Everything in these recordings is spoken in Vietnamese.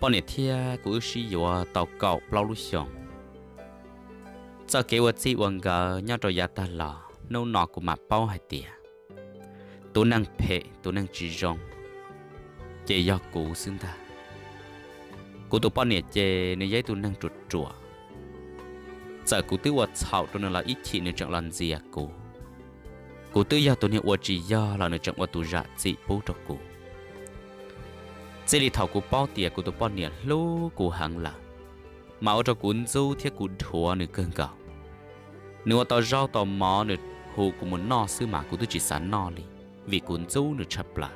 bọn này thia của sĩ dùa tàu cầu bao lúc xong cho kế hoạch sĩ uống gờ nhau rồi giá ta lò nâu nọ của mà bao hai tia tố năng phê tố năng chỉ rong chế do cụ xương ta cụ tụ bọn này chế nên giấy tụ năng trụt trụa giờ cụ tư hoạch sau tôi năng là ít chị nên chẳng làm gì à cụ cụ tư do tụ năng hoạch chỉ do là nên chẳng hoạch tụ ra gì bố cho cụ sẽ đi thầu của bao tiền của tôi bao nhiêu lú của hàng là mà ở trong cuốn du thiết của thua nữa cơn gạo nếu tao rau tao mò nữa hồ của muốn no sư mà của tôi chỉ sẵn no đi vì cuốn du nữa chập là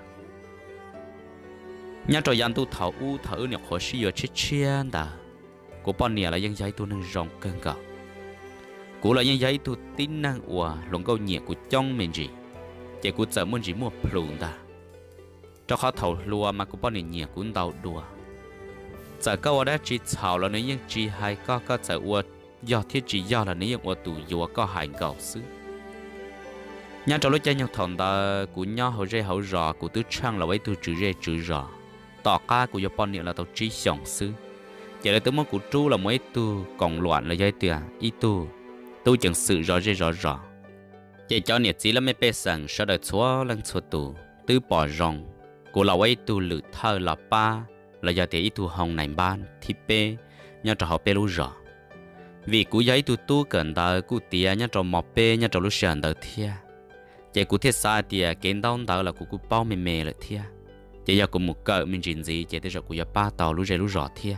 nhà trò dân tu thảo u thảo nữa khó sĩ ở chết chiên ta cụ bao nhiêu là dân giấy tu nâng rong cân gạo cụ là dân giấy tu tin năng ua lòng câu nhiệt của chong mình gì chỉ của sợ muốn gì mua plung ta cho khó thầu lùa mà cũng bao nhiêu nhiều cũng đau đùa giờ câu đã chỉ thảo là những chỉ hai có có giờ ua do thiết chỉ do là những ua tù dùa có hai cầu xứ nhà trò lúc chơi nhau thằng ta của nhau hậu rê hậu rò của tứ trang là với tứ chữ rê chữ rò tỏ ca của Japan niệm là tàu trí sòng xứ giờ là tứ món của tru là mấy tu còn loạn là dây tìa à, y tu tu chẳng sự rõ rê rõ rõ giờ cho niệm chỉ là mấy bê sẵn sau đời chúa lăng chúa tù tứ bỏ rong lão ấy tu tu lự là giờ hồng này thì họ lú rõ vì cú giấy tu tu cần đợi cú tia nhá trong mọp bê nhá trong lú sờn đợi thia chỉ cú thiết xa tia kiến đau đợi là cú cú bao mềm mềm lại thia chỉ giờ cú một cỡ mình chuyện gì chỉ để cho cú giờ ba tàu lú rồi lú rõ thia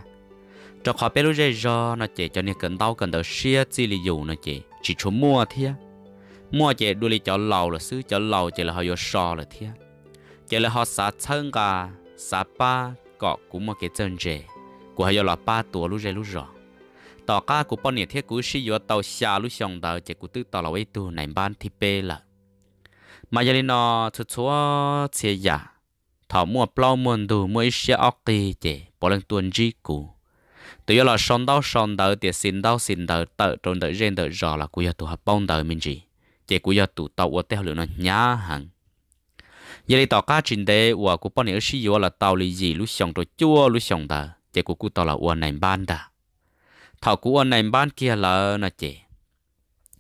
cho họ bê lú rồi rõ nó chỉ cho nên cần đau cần đợi xia chỉ lý dụ nó chỉ chỉ cho mua thia mua chỉ đuôi lý cho lầu là xứ cho lầu chỉ là họ vô sò là thia giờ là họ sa chân cả sa ba cọ cũng một cái chân rể của họ là ba tuổi lúc rể lúc rõ tàu cả của bọn nhiệt thiết của sĩ vừa tàu xa lúc xong tàu chỉ của tư tàu là với tu này ban thì bê là mà giờ nó chút chúa chia giả thọ mua plau muôn đủ mua ít xe ốc tì chỉ bỏ lên tuần gì cũ tự là son đau son đỡ tiệt xin đau xin đỡ tợ trốn đỡ rèn đỡ rõ là của giờ tụ hợp bông đỡ mình gì chỉ của giờ tụ tàu ở theo lửa nó nhá hàng giờ đi tàu cá trên đê và cụ bọn này sử dụng là tàu lì gì lúc xong rồi chua lúc xong ta chỉ cụ cụ tàu là uan này ban ta thảo cụ uan này ban kia là nó chỉ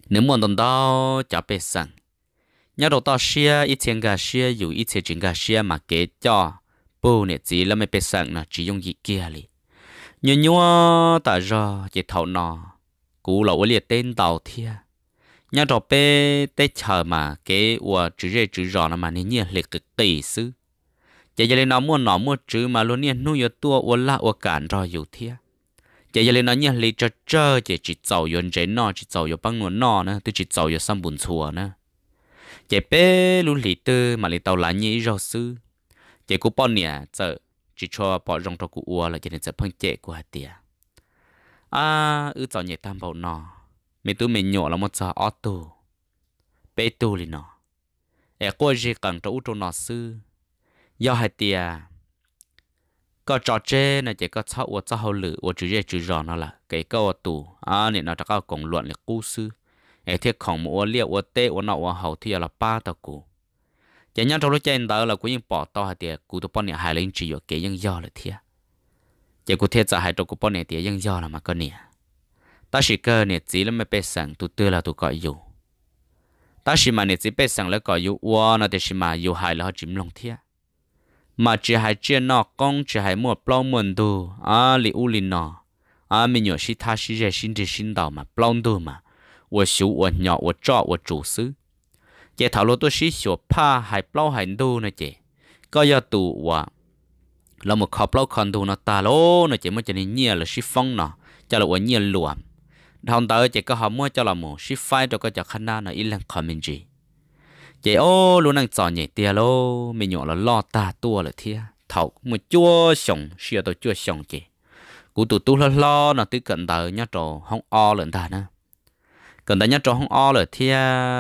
nếu muốn đồng đó chả biết sang, nhà đầu tàu xia ít tiền gà xia dù ít tiền chính gà xia mà kế cho bù nè chỉ là mấy biết sang là chỉ dùng gì kia li nhưng nhớ ta rồi chỉ thảo nó cụ là uan liệt tên tàu thiệt nhà trọ bé tê chờ mà cái ua chữ rê chữ rõ nó mà nên nhiên liệt cực tỷ sư chả giờ lên nó mua nó mua chữ mà luôn nhiên nuôi tua ua la ua cản rồi dù thia chả giờ lên nó nhiên liệt cho chơi chả chỉ giàu yon chế nọ chỉ giàu yon băng nguồn nọ nữa tôi chỉ giàu yon xăm bùn chùa nữa chả bé luôn liệt tư mà liệt tàu lá nhĩ rau sư chả cú bọn nè chợ chỉ cho bỏ rong cho cú ua là chả nên chợ phong chệ của hạt tiệt à ư giàu nhẹ tam bầu nọ mi tu mi nhỏ là một giờ ở tù bé tu li nó e cô gì cần cho trâu trâu nó sư do hai tia có trò chê này chỉ có sáu uất sáu lử uất chữ gì chữ rõ nó là cái câu tù à nè nó chắc có cùng luận là cú sư e thiết khổng mua liệt uất tê uất nọ uất hậu thì là ba tờ cũ chỉ nhớ trong lúc chơi đó là cũng những bỏ to hai tia cú tụ bọn này hai lên chỉ ở cái những do là thiệt chỉ cú thiết giả hai trâu cú bọn này tia những do là mà con nè ta chỉ cơ nè chỉ là mấy bé sang tụ tư là tụ gọi yêu ta chỉ mà nè chỉ bé sang là gọi yêu wa nó thì chỉ mà yêu hại là họ chìm lòng thiệt mà chỉ hại chia nọ con chỉ hại mua plau mần đồ à li u li nọ à mình nhớ si tha si ra xin thì xin đào mà plau đồ mà wo xíu wo nhỏ wo cho wo chủ sư chế thảo lô tôi si xíu pa hai plau hai đồ nè chế có giờ tụ wa là một khóc plau con đồ nó ta lô nó chế mới cho nên nhiều là si phong nọ cho là wo nhiều luôn đồng tờ chị có họ mua cho là một ship file cho có cho khăn nào ít lần comment gì chị ô luôn đang chọn nhảy tia lô mình nhỏ là lo ta tua là thia thầu một chua sòng xia tôi chua sòng chị cú tụ tu lo lo nó tới cận tờ nhá trò không o lợn ta nữa cận tờ nhá trò không o là thia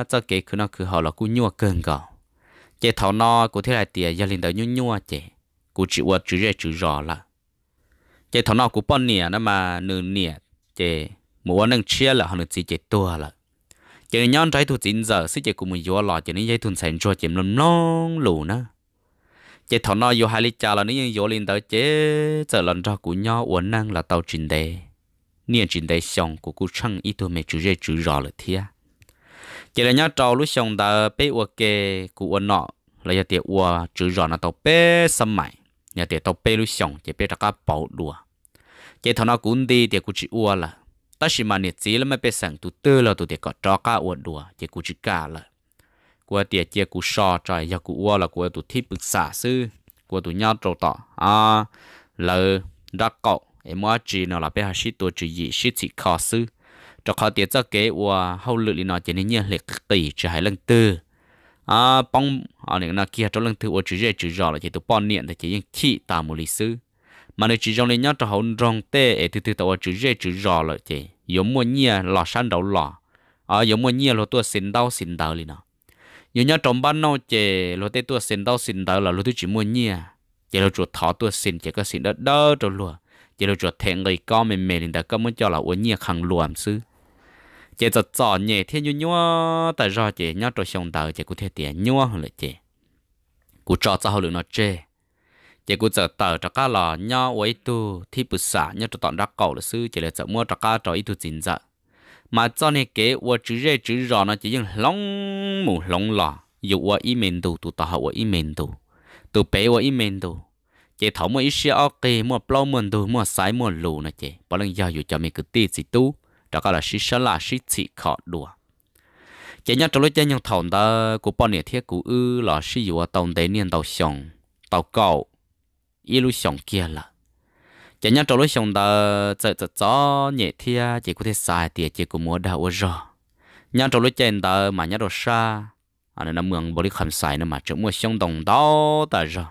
cho kể cứ nó cứ họ là cú nhua cơn gò chị thầu no cú thế này tia gia đình tờ nhua nhua chị cú chịu qua chịu ra chữ rõ là chị thầu no cú bon nè nó mà nửa nè chị mua nâng chia là họ được chỉ chạy tua là chỉ nên nhon trái thu chín giờ sẽ chỉ cùng mình vô lò chỉ nên dây thun sành cho chìm lầm non lù nữa chỉ thọ nó vô hai lít trà là nếu vô lên tới chế giờ lần ra của nhau uốn năng là tàu trình đề niên trình đề xong của cụ chăng ít thôi mẹ chữ dây chữ rõ là thia chỉ là nhau trâu lúc xong ta bé uo kê cụ uo nọ là giờ tiệt uo chữ rõ là tàu bé xâm mày giờ tiệt tàu bé lúc xong chỉ bé ra cá bảo đùa chỉ thọ nó cũng đi tiệt cụ chỉ uo là ta chỉ mà nhiệt gì là mà bé sang tụ tư là tụ để có cho cả uốn đùa chỉ cú chỉ cả là của tiệt chỉ cú sò trời giờ cú uo là của tụ thi bực xả sư của tụ nhau trâu tọ à lờ đắc cậu em mua chỉ nó là bé sĩ tụ chỉ gì chỉ chỉ khó sư cho khó tiệt cho kế uo hậu lự nó chỉ nên nhớ lệ tỷ chỉ hai lần tư à bông à này nó kia cho lần tư uo chỉ dễ chỉ rõ là chỉ tụ bòn niệm thì chỉ những chi tà mù lý sư mà nếu chỉ trong lên nhau cho hậu rong tê ấy thì từ tàu chữ dễ chữ rò lợi chị giống mua nhia lò san đầu lò ở ờ, giống mua nhia lò tua xin đau xin đau liền nó nhớ nhau trong ban nâu chị lò tê tua xin đau xin đau là lò tôi chỉ mua nhia chị lò chuột thọ tua xin chị có xin đỡ đỡ rồi lùa chị lò chuột thẹn người con mềm mềm liền đã có muốn cho là uống nhia khăng lùa sư chị giờ trò nhẹ thế như nhua tại do chị nhau trong sông đầu chị cũng thế tiền nhua hơn là chị cũng cho cho hậu lượng nó chê chỉ cũng giờ tờ cho cá lò nho với tu thì bự xả nhớ cho tọn ra cầu là sư chỉ là giờ mua cho cá cho ít tu chín giờ mà cho nên kế ua chữ rê chữ rò nó chỉ dừng long mù long lò dụ ua ý mình tu tu tao ua ý mình tu tu bé ua ý mình tu chỉ thấu mua ý xe ok mua plau mình tu mua sái mua lù nó chỉ bỏ lần giờ dù cho mình cứ ti chỉ tu cho cá là sĩ sá là sĩ chỉ khó đùa chỉ nhớ trong lúc chơi nhau thầu ta của bao nhiêu thiết của ư là sĩ dù tàu đấy niên tàu xong tàu cầu 一路上街了。今年走路上的这这早热天，结果的晒的，结果没得我热。年走路见的嘛，年都晒，啊那那门玻璃很晒的嘛，这么相当到的热。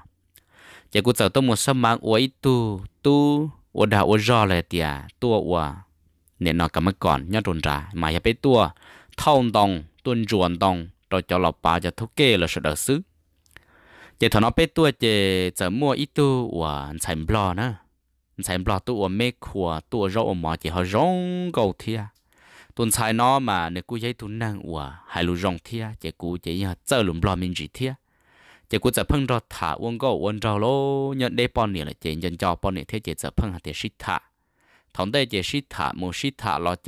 结果走到么什么我一度都我得我热了的，多我。เนี่ยนอกับเมื่อก่อนย่าโดนจ่าหมายอย่าไปตัวท่องตองตุนจวนตองเราจะหลบปลาจะทุกเกลือสุดเดือซื้อเจถอนอเปตัวเจจะมั่วอีตัวหวานใส่บลอนะใส่บลอตัวเมฆขัวตัวร้อมอเจหัวร้องเกาเทียตุนชายน้อมาเนี่ยกูยชยตุนน่งอวหายรู้ร้องเทียเจกูเจยเจ้าหลุมบลอมินจีเทีย เจกูจะพึ่งรอถาอ้วนก็อ้วนเราโลยันได้ปอนเนี่ยเลยเจยันจอปอนเนี่ยเทเจจะพึ่งหาเตชิตาท้องได้เจชิตาโมชิตาลอเจ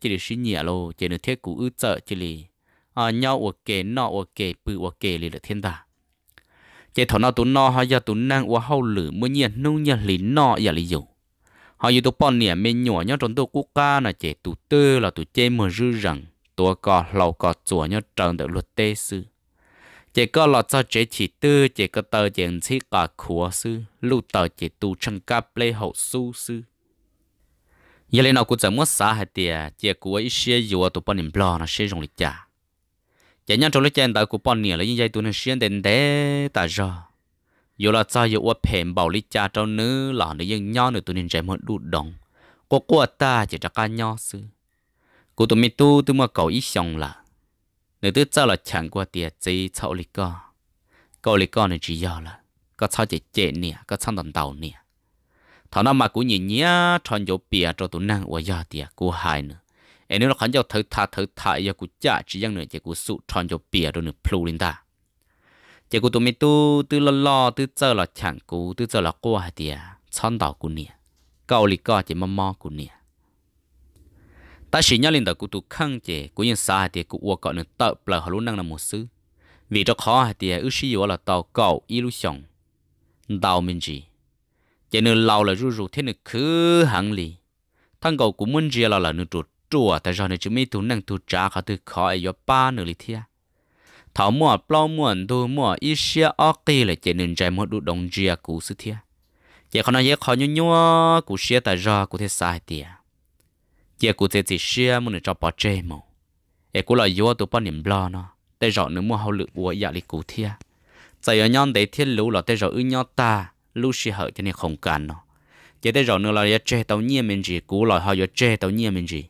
จิริชิเนียโล เจเนเทีเทกูอื้อเจอจิริอ่าเนาอวเกนนออวเกปืออวเกลีเลยเทียนตา chế thọ nó tún no họ giờ tún năng uống hậu lử mới nhiên nung nhiên lì no giờ dạ lì dù họ dù tụ bọn nè mình nhỏ nhau trong tụ quốc ca là chế tụ tư là tụ chế mờ rư rằng tụ cò lầu cò chùa nhau trần được luật tế sư chế có lọ cho chế chỉ tư chế có tờ chế chỉ cả khóa sư lưu tờ chế tụ chân ca play hậu su sư giờ dạ lên nào cũng chẳng muốn xả hết tiệt chế cũng ít xe dù tụ bọn nè blo nó xe dùng lịch trả chỉ nhớ trong lúc trên tại của bọn nè là như vậy tụi nó xuyên đến thế ta rồi dù là sao dù phèm bảo lý cha trong nữ là nữ nhưng nhau nữa tụi nên trẻ muốn đủ đồng có của ta chỉ cho ca nhau sư cụ tụi mình tu tụi mà cầu ý xong là nữ tứ sao là chẳng qua tiệt chỉ sau lý co cầu lý co này chỉ do là có sao chỉ chết nè có sao tận tàu nè thằng nào mà cũng nhìn nhá tròn chỗ bìa cho tụi nàng qua giờ tiệt của hai nữa 哎，你那看叫头他头他要股价只样呢，结果数穿着别的呢铺领的，结果都没都都了了都走了抢股都走了瓜的，穿到股呢，高里高的么么股呢。ta chỉ nhớ lên đó cụ tụ khăng chế cụ nhân xa thì cụ ua cọ nửa tợ bờ hà lũ năng là một sư vì cho khó thì ư sĩ yếu là tàu cầu y lũ xong đào mình gì lâu là rú rú thế nửa khứ hẳn lì thằng cầu cũng muốn gì là là nửa trụt chùa tại giờ này chúng mi tu năng tu trả khá từ khỏi do ba nửa lì thia thảo mua plau mua tu mua ít xia ở kỳ là chỉ nên chạy mua đủ đồng chia cũ sự thia chỉ còn nói khó nhung nhua cũ xia tại giờ cũ thế sai tiệt giờ cũ thế chỉ xia, muốn được cho bỏ chơi mồ em cũ là do tu bỏ niệm lo nó tại giờ nữa mua hậu lực của dạ lì cũ thia tại giờ nhon để thiên lũ là tại giờ ư nhau ta lũ xia hở cho nên không cần nó giờ tại giờ nữa là chơi tàu nhiên mình gì cũ là họ giờ chơi tàu nhiên mình gì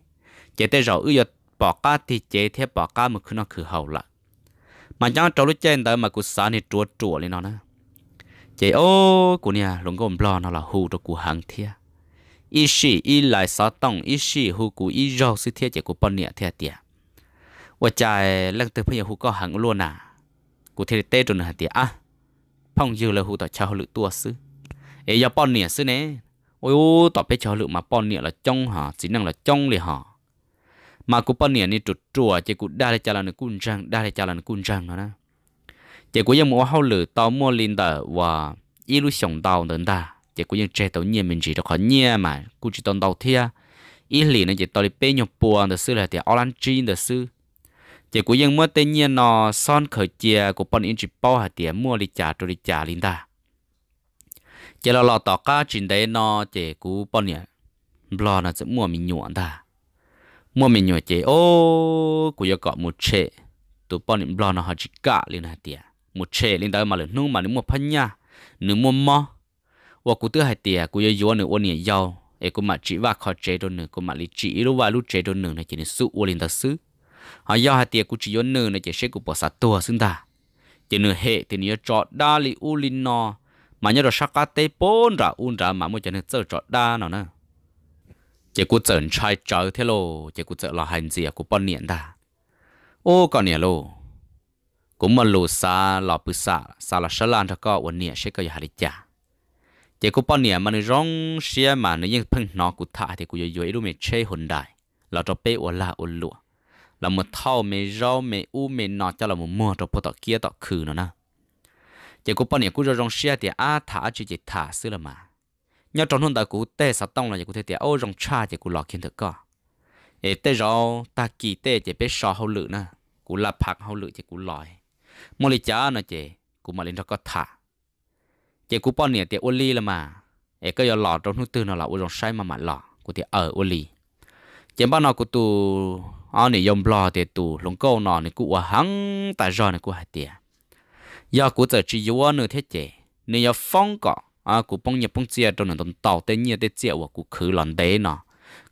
chế tế rồi ư giờ bỏ cá thì chế thế bỏ cá mà cứ nó cứ hậu lại mà nhá trâu lúc trên đó mà cứ sáng này chúa chúa lên nó nữa chế ô của nhà lồng gồm lo nó là hù cho của hàng thia ít xì ít lại sáu tông ít xì hù của ít rau sư thia chế của bọn nhẹ thia tiệt và chạy lăng từ bây giờ hù có hàng luôn à của thia tê rồi nè tiệt à phong dư là hù tỏ chào lự tua sư ấy giờ bọn nhẹ sư nè ôi ô tỏ bé chào lự mà bọn nhẹ là trong hả chỉ năng là trong liền hả mà cú cụ bao nhiêu trụ chùa chỉ cú đa để cho là cún cun răng đa để cho là cún cun răng nó nè chỉ cú dân mua hậu lử tàu mua linh tờ và ít lúc sống tàu nữa đa, chỉ cú dân chơi tàu nhẹ mình chỉ được khó nhẹ mà cú chỉ tàu tàu thia ít lì nè, chỉ tàu đi bê nhập buồn được sư là thì orange chín được sư chỉ cú dân mua tên nhiên nó son khởi chia cú bao nhiêu chỉ bao hạt tiền mua đi trả rồi đi trả linh ta chỉ là lọ tàu cá chín đấy nò, chỉ cú bao nhiêu lo nó sẽ mua mình nhuận ta mua mình nhồi chế ô của giờ cọ một chế tụ bọn niệm lo nó họ chỉ cả liền hạt tiền một chế lên tới mà lên nung mà nếu mua phân nha nửa mua mò và cụ tư hạt tiền của giờ giờ nửa ôn nhẹ giàu ấy cũng mà chỉ và khó chế đôi nửa, cũng mà lý chỉ lúc và lúc chế đôi nửa này chỉ nên sụ ôn lên đó sứ họ do hạt tiền của chỉ giờ nửa này chỉ sẽ của bỏ sát tua xưng ta chỉ nửa hệ thì nửa chọn đa lý u linh nó mà nhớ rồi sắc cá tây bốn ra un ra mà mua cho nên chơi chọn đa nó nè chỉ cú chẩn trai trở thế lô chỉ cú trở là hành gì à, của bọn niệm ta ô còn niệm lô cũng mà lô xa là bự xa xa là sơ lan cho có ổn niệm sẽ có gì hại chả chỉ cú bọn niệm mà nó rong xe mà nó những phăng nó cú thả thì cú dồi dồi đủ mệt chơi hồn đại là cho bé ổn là ổn lụa là một thao mẹ rau mẹ u mẹ nọ cho là một mua cho bộ tọ kia tọ khử nó nè chỉ cú bọn niệm cú rong xe thì a thả chỉ chỉ thả xưa là mà nhớ trong hôm ta cú tê sát tông là nhà cụ thể tiệt ô rong cha chỉ cụ lọ kiến thực cả ế tê rau ta kỳ tê chỉ biết sợ hậu lự nè cụ lập phạt hậu lự chỉ cụ lòi mua lý chả nè chỉ cụ mà lên đó có thả chỉ cụ bao nè tiệt ô ly là mà ế cái giờ lọ trong hôm tư nó là ô rong sai mà mà lọ cụ tiệt ở ô ly chỉ bao nào cụ tu ở nè yom lọ tiệt tu lồng câu nọ nè cụ hăng tại rau nè cụ hạt tiệt giờ cụ giờ chỉ yếu nửa thế chỉ nè giờ phong cọ à cụ bông nhập bông chia cho nó đồng tàu tên nhia tên chia của cụ khứ lòn đấy nọ,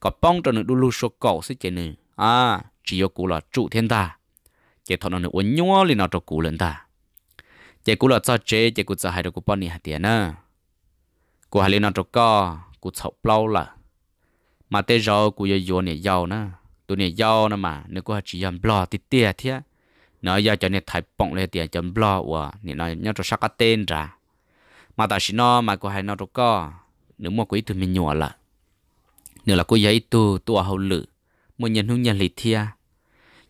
có bông cho nó đu lu số cổ, sẽ chế nữa, à chỉ có cụ là trụ thiên ta chế thọ nó nữ uốn nhúa lên nó cho cụ lên ta chế cụ là cho chế chế cụ cho hai đồ cụ bông nhia tiền nè, cụ hai lên nó cho co cụ chậu bao là mà tê rau cụ yêu yêu này giàu nữa tụi này giàu nữa mà nếu cụ chỉ làm lo tít tia thế nó giờ cho này thay bông lên tiền chấm lo của này nó nhớ cho sắc tên ra mà ta xin nó mà cô hai nó đâu có nếu mà quý tụi mình nhỏ là nếu là cô giấy tu tu ở hậu lự một nhân hung nhân lì thia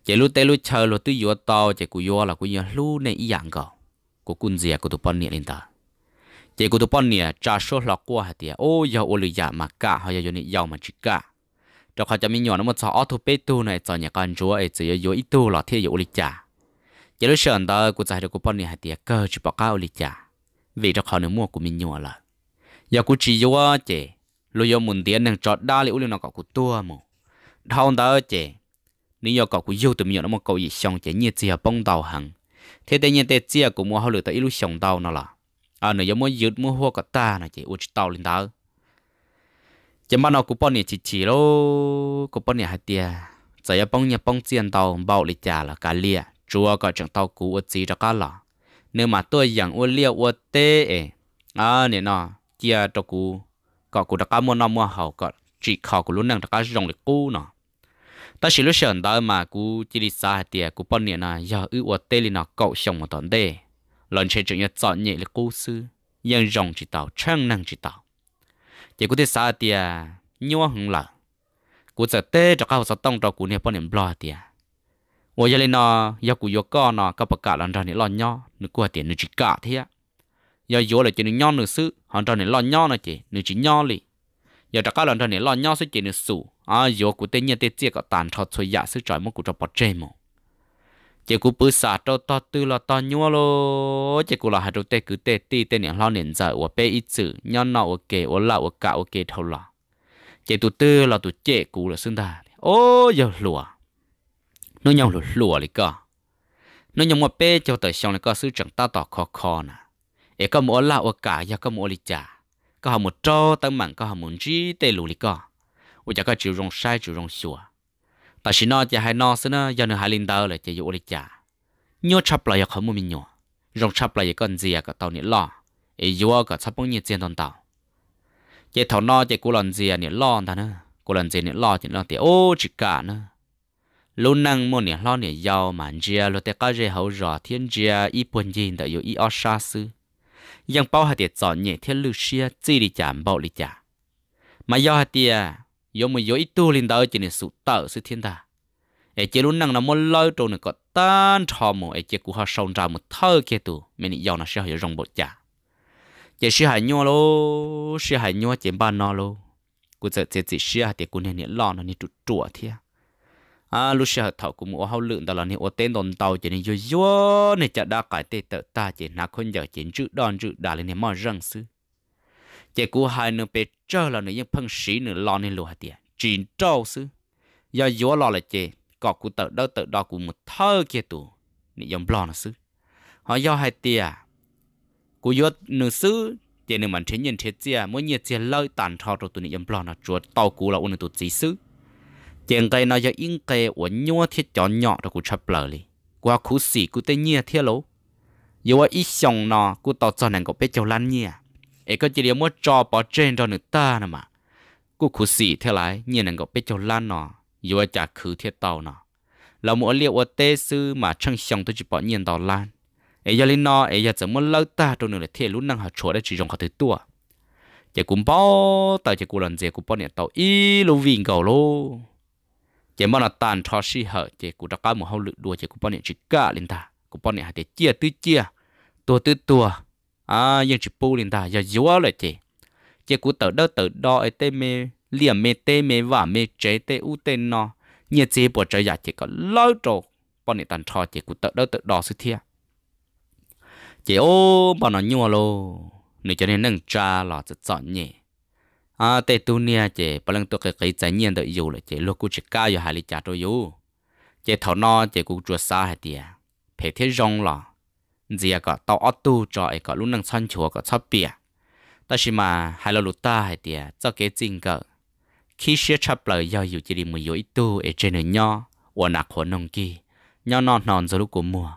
chỉ lúc tới lúc chờ lúc tôi vừa to chỉ cô vừa là cô vừa lúc này ý dạng cậu cô cún gì cô tu bọn nè lên ta chỉ cô tu bọn nè cha số lọ qua hạt tiệt ô giờ ô lì dạ mà cả họ giờ giờ này giàu mà chỉ cả cho họ cho mình nhỏ nó một sợ tu bê tu này cho nhà con chúa ấy chỉ giờ ít tu là thiệt giờ lịch lì dạ chỉ lúc chờ ta cô chạy được cô bọn nè hạt tiệt cơ chỉ bảo cao lịch lì vì cho khó nếu mua của mình nhỏ là giờ cũng chỉ vô chè lúc giờ muốn tiền đang chọn đa liệu liệu nó có của tua mồ đau đó chè nếu giờ có của yêu từ miệng nó một câu gì xong chè nhiệt gì bông tàu hàng thế thế như thế chia của mua họ lựa tới lúc xong tàu nó là à nếu giờ mua dứt mua hoa cả ta này chè uất tàu lên tàu chấm ban nó cũng bọn này chỉ chỉ lô cũng bọn này hai tia giờ bông nhà bông tiền tàu bao lịch trả là cả lia chúa có chẳng tàu cũ ở chỉ cho cả là nếu mà tôi giảng ô liêu ô tê ấy à nè nó chia cho cú có cú đặc mua nó mua hậu có chỉ khảo cụ luôn năng đặc rong lịch cú nó ta chỉ lúc sờn đó mà cụ chỉ đi xa thì cụ bọn nè nó giờ ư ô tê li nó cậu xong một tuần đê lần chơi chuyện chọn nhẹ lịch cú sư nhưng rong chỉ tàu trang năng chỉ tàu chỉ cú đi xa tiệt nhua hứng lợ cụ giờ tê cho cao sao tông cho cụ nè bọn nè blo tiệt ngồi giờ lên nó giờ các bậc cả lần rồi này lo nho nó qua tiền nó chỉ cả thế á là chỉ nó nho nữa xứ hòn rồi này lo nho này chỉ nó chỉ nho lì giờ chắc cả lần này lo nho sẽ chỉ nó sủ à vô tên nhân tên chia cả tàn thọ thôi giả dạ sức trời mất cú cho bọt mồ chỉ cú bứ xả cho to tư là to nhua lô chỉ cú là hai đầu tê cứ tê ti tê niệm lo niệm giờ của bê ít chữ nho nọ của kề của lão của cả chỉ tụ tư là tụ chế cú là xưng ta ô giờ lùa nó nhau lù lụa lì cơ nó nhau mua bê cho tới xong là có sư trưởng ta tỏ khó khó nè ế có mua là ở cả ya có mua lì chả có họ một trâu tăng mạng có họ muốn chi tê lù lì cơ ủa chả có chịu rong sai chịu rong xua ta chỉ nó chả hay nó xí nữa do nữa hai linh đờ là chả dụ lì chả nhớ chập lại không mua mình nhớ rong chập lại con gì à cả tàu nị lo ế dụ cả sắp bông nhiệt tiền toàn tàu chế thảo nó chế cô lần gì à nị lo thằng nữa cô lần gì nị lo chỉ lo tiền ô chỉ cả nữa lúc năng một nẻ lo nẻ giàu mà chia lo tết cái gì hậu rõ thiên chia ít buồn gì đã yêu ít ở xa xứ ยังเป้าหาเตียจอดเนี่ยเทียลูเชียจีดิจามเบาลิจ่ามายอหาเตียยมยออีตูลินดาวจีเนี่ยสุเตอร์สุเทียนดาเอเจรุนนังน้ำมันลอยตรงนึงก็ต้านทอมเอเจกูหาส่งจามุเทอเกตูเมนิยอนะเชียหอยรงบทจ่าเจเชียหายยัวโลเชียหายยัวเจบ้านนอโลกูจะเจจิเชียหาเตียกูเนี่ยเนี่ยลอนนี่จุดจั่วเทีย à lúc xưa thảo cũng mua hao lượng đó là nên ô tên đòn tàu chỉ nên yo yo nên chả đã cải tê tự ta chỉ nạc khôn giờ chỉ chữ đòn chữ đã lên nên mò răng sư chỉ cú hai nửa bề trơ là nửa những phân sĩ nửa lo nên lùa tiền chỉ trâu sư do yo lo là chỉ có cú tự đó tự đo cú một thơ kia tù nên dòng lo nó sư họ do hai tiền cú yo nửa sư chỉ nửa mình thế nhìn thế chia mỗi nhiệt chia lợi tàn thọ rồi tụi nên dòng lo nó chuột tàu cú là ôn tụi gì sư chèn cái nó giờ yên cái uốn nhua thiết chọn nhỏ rồi cũng chấp lờ đi qua cú xì cú tê nhia thiết lố giờ qua ít xong nó cú tao cho nàng có biết châu lăn nhia ấy có chỉ điểm mua cho bỏ trên cho nữ ta nè mà cú khu xì thế lại nhia nàng có biết châu lăn nó giờ qua trả khứ thiết tàu nó là mua liệu qua tê sư mà trong xong tôi chỉ bỏ nhiên tàu lan ấy giờ lên nó ấy giờ chẳng muốn lâu ta trong nửa là thiết lúc năng học chỗ để chỉ dùng học thứ tua chỉ cũng bao tao chỉ cũng lần gì cũng bao nhiêu tàu ít lưu vinh cầu luôn chỉ mong là tàn cho si hở chỉ cụ đã có một hậu lực đua chỉ cụ bọn này chỉ cả lên ta cụ bọn này hay để chia tứ chia tua tứ tua à nhưng chỉ bù lên ta giờ yếu lại chỉ chỉ cụ tớ đó tớ đo ấy tê mê liềm mê tê mê và mê chế tê u tê nó như chế bộ trời giả chỉ có lâu trộn bọn này tàn cho chỉ cụ tớ đó tớ đo sự thiệt chỉ ô bọn nó nhua lô nên cho nên nâng cha lọ chọn nhẹ à tê tu nia chế bà lần tôi cái cái trái nhiên đợi yêu là chế lúc cú chỉ cao yêu hai lý trả tôi yêu chế thảo no chế cú chuột xa hai tia phải thế rong lọ gì à có tao ót tu cho ấy có lúc năng xoăn chùa có chóp bìa ta chỉ mà hai lo lụt ta hai tia cho cái chính cỡ khi xia chắp lời do yêu chỉ đi mười ít tu ở trên nơi nho ổn nạc của nông kỳ nhò nò non rồi lúc của mùa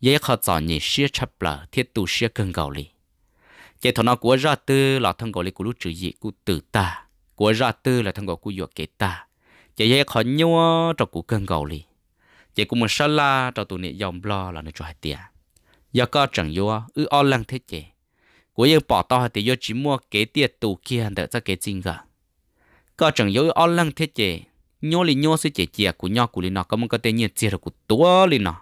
dễ khó chọn nhỉ xia chắp lời thiết tu xia cơn cầu lì chế thọ nó của ra tư là thân gọi là của lúc chữ dị của tự ta của ra tư là thân gọi của dọa kế ta chế dây khó nhau trong của cơn gọi li chế của mình sa la trong tụi niệm dòng lo là nơi cho hai tiền do có chẳng vô ư o lăng thế chế của yên bỏ to thì do chỉ mua kế tiền tù kia để ra kế chính cả có chẳng vô ư o lăng thế chế nhô li nhô sự chế chế của nhau của li nó có một cái tên nhiên chế là của tua li nó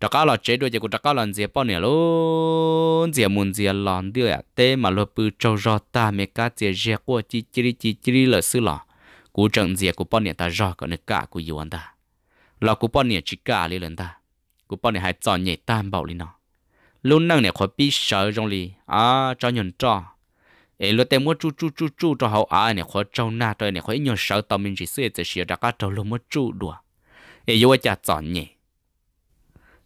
trả cá là chế đôi giờ của trả cá là dễ bao nhiêu luôn dễ muốn dễ lòn đưa à tê mà lo bự trâu rò ta mẹ cá dễ dễ của chi chỉ chỉ chi là sư lò cú trận dễ của bao nhiêu ta rò còn nước cả của yêu anh ta lò của bao nhiêu chỉ cả li lần ta của bao nhiêu hai chọn nhảy tam bảo li nó luôn năng này khỏi bị sợ trong li à cho nhận cho ê lo tem mua chu chu chu chu cho hậu à này khỏi trâu na trời này khỏi nhon sợ tao mình chỉ xưa chỉ sợ trả cá trâu lo mua chu đùa ê yêu cha chọn nhảy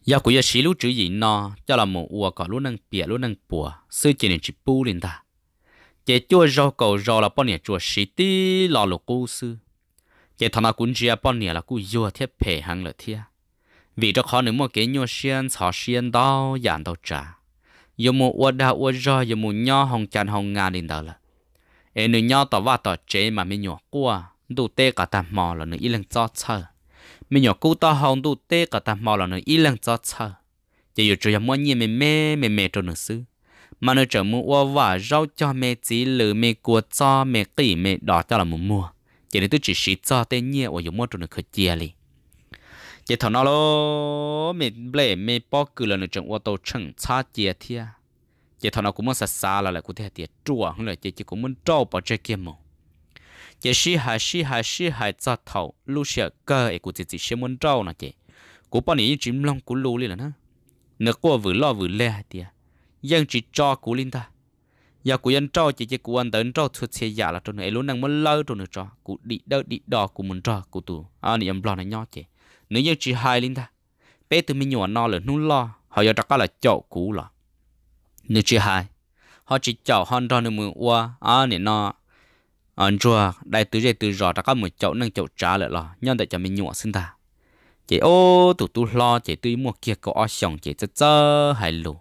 要古要西路主义呢，要了么我搞路能别路能博，所以今年去补领的。这就绕狗绕了半年，做实地老路故事。这他那工资啊，半年了，古有天赔行了天。vì cho khó nếu mà cái nhau xiên xỏ xiên đó dàn đâu trả giờ mù ua đa ua rơ giờ mù nho hồng chan hồng nga lên đó là em nữ tỏ va tỏ chế mà mình nhỏ qua đủ tê cả tạm mò là nữ ý cho chơi mình nhỏ cú ta hồng đủ tê cả ta mò là nó ít lăng cho chờ chỉ dù chủ yếu muốn nhiên mẹ mẹ mẹ mẹ cho nó sư mà nó trở mua ua vả rau cho mẹ chỉ lử mẹ cua cho mẹ kỹ mẹ đỏ cho là một mua chỉ nên tôi chỉ xí cho tên nhiên và dùng mua cho nó khởi chia đi, chỉ thằng nó lo mẹ lệ mẹ bỏ cứ là nó chẳng ô tô chẳng xa chia thia chỉ thằng nó cũng muốn xa xa là lại cũng thể tiệt chua hơn là chỉ chỉ cũng muốn trâu bỏ chơi kia mồ cơ chỉ chỉ chỉ muốn nè liền vừa lo vừa lẹ đi, nhưng chỉ cho linh ta, giờ giờ 古 nhân cho chỉ chỉ anh xe giả là trong này luôn đang muốn lâu trong này đi đâu đi đò muốn tu anh em lo này nhóc chị, nếu nhưng chỉ hai linh ta, bé từ mình nhỏ nó là nung lo, họ giờ chắc là chậu cũ là, nếu chỉ hai, họ chỉ chậu hòn tròn nữa anh em nó anh chua đại tứ dây tứ rõ ra có một chậu nâng chậu trà lại lo nhân tại cho mình nhụa xin ta chị ô tụ tụ lo chị tư mua kia có o xong chị chơi chơi hay lù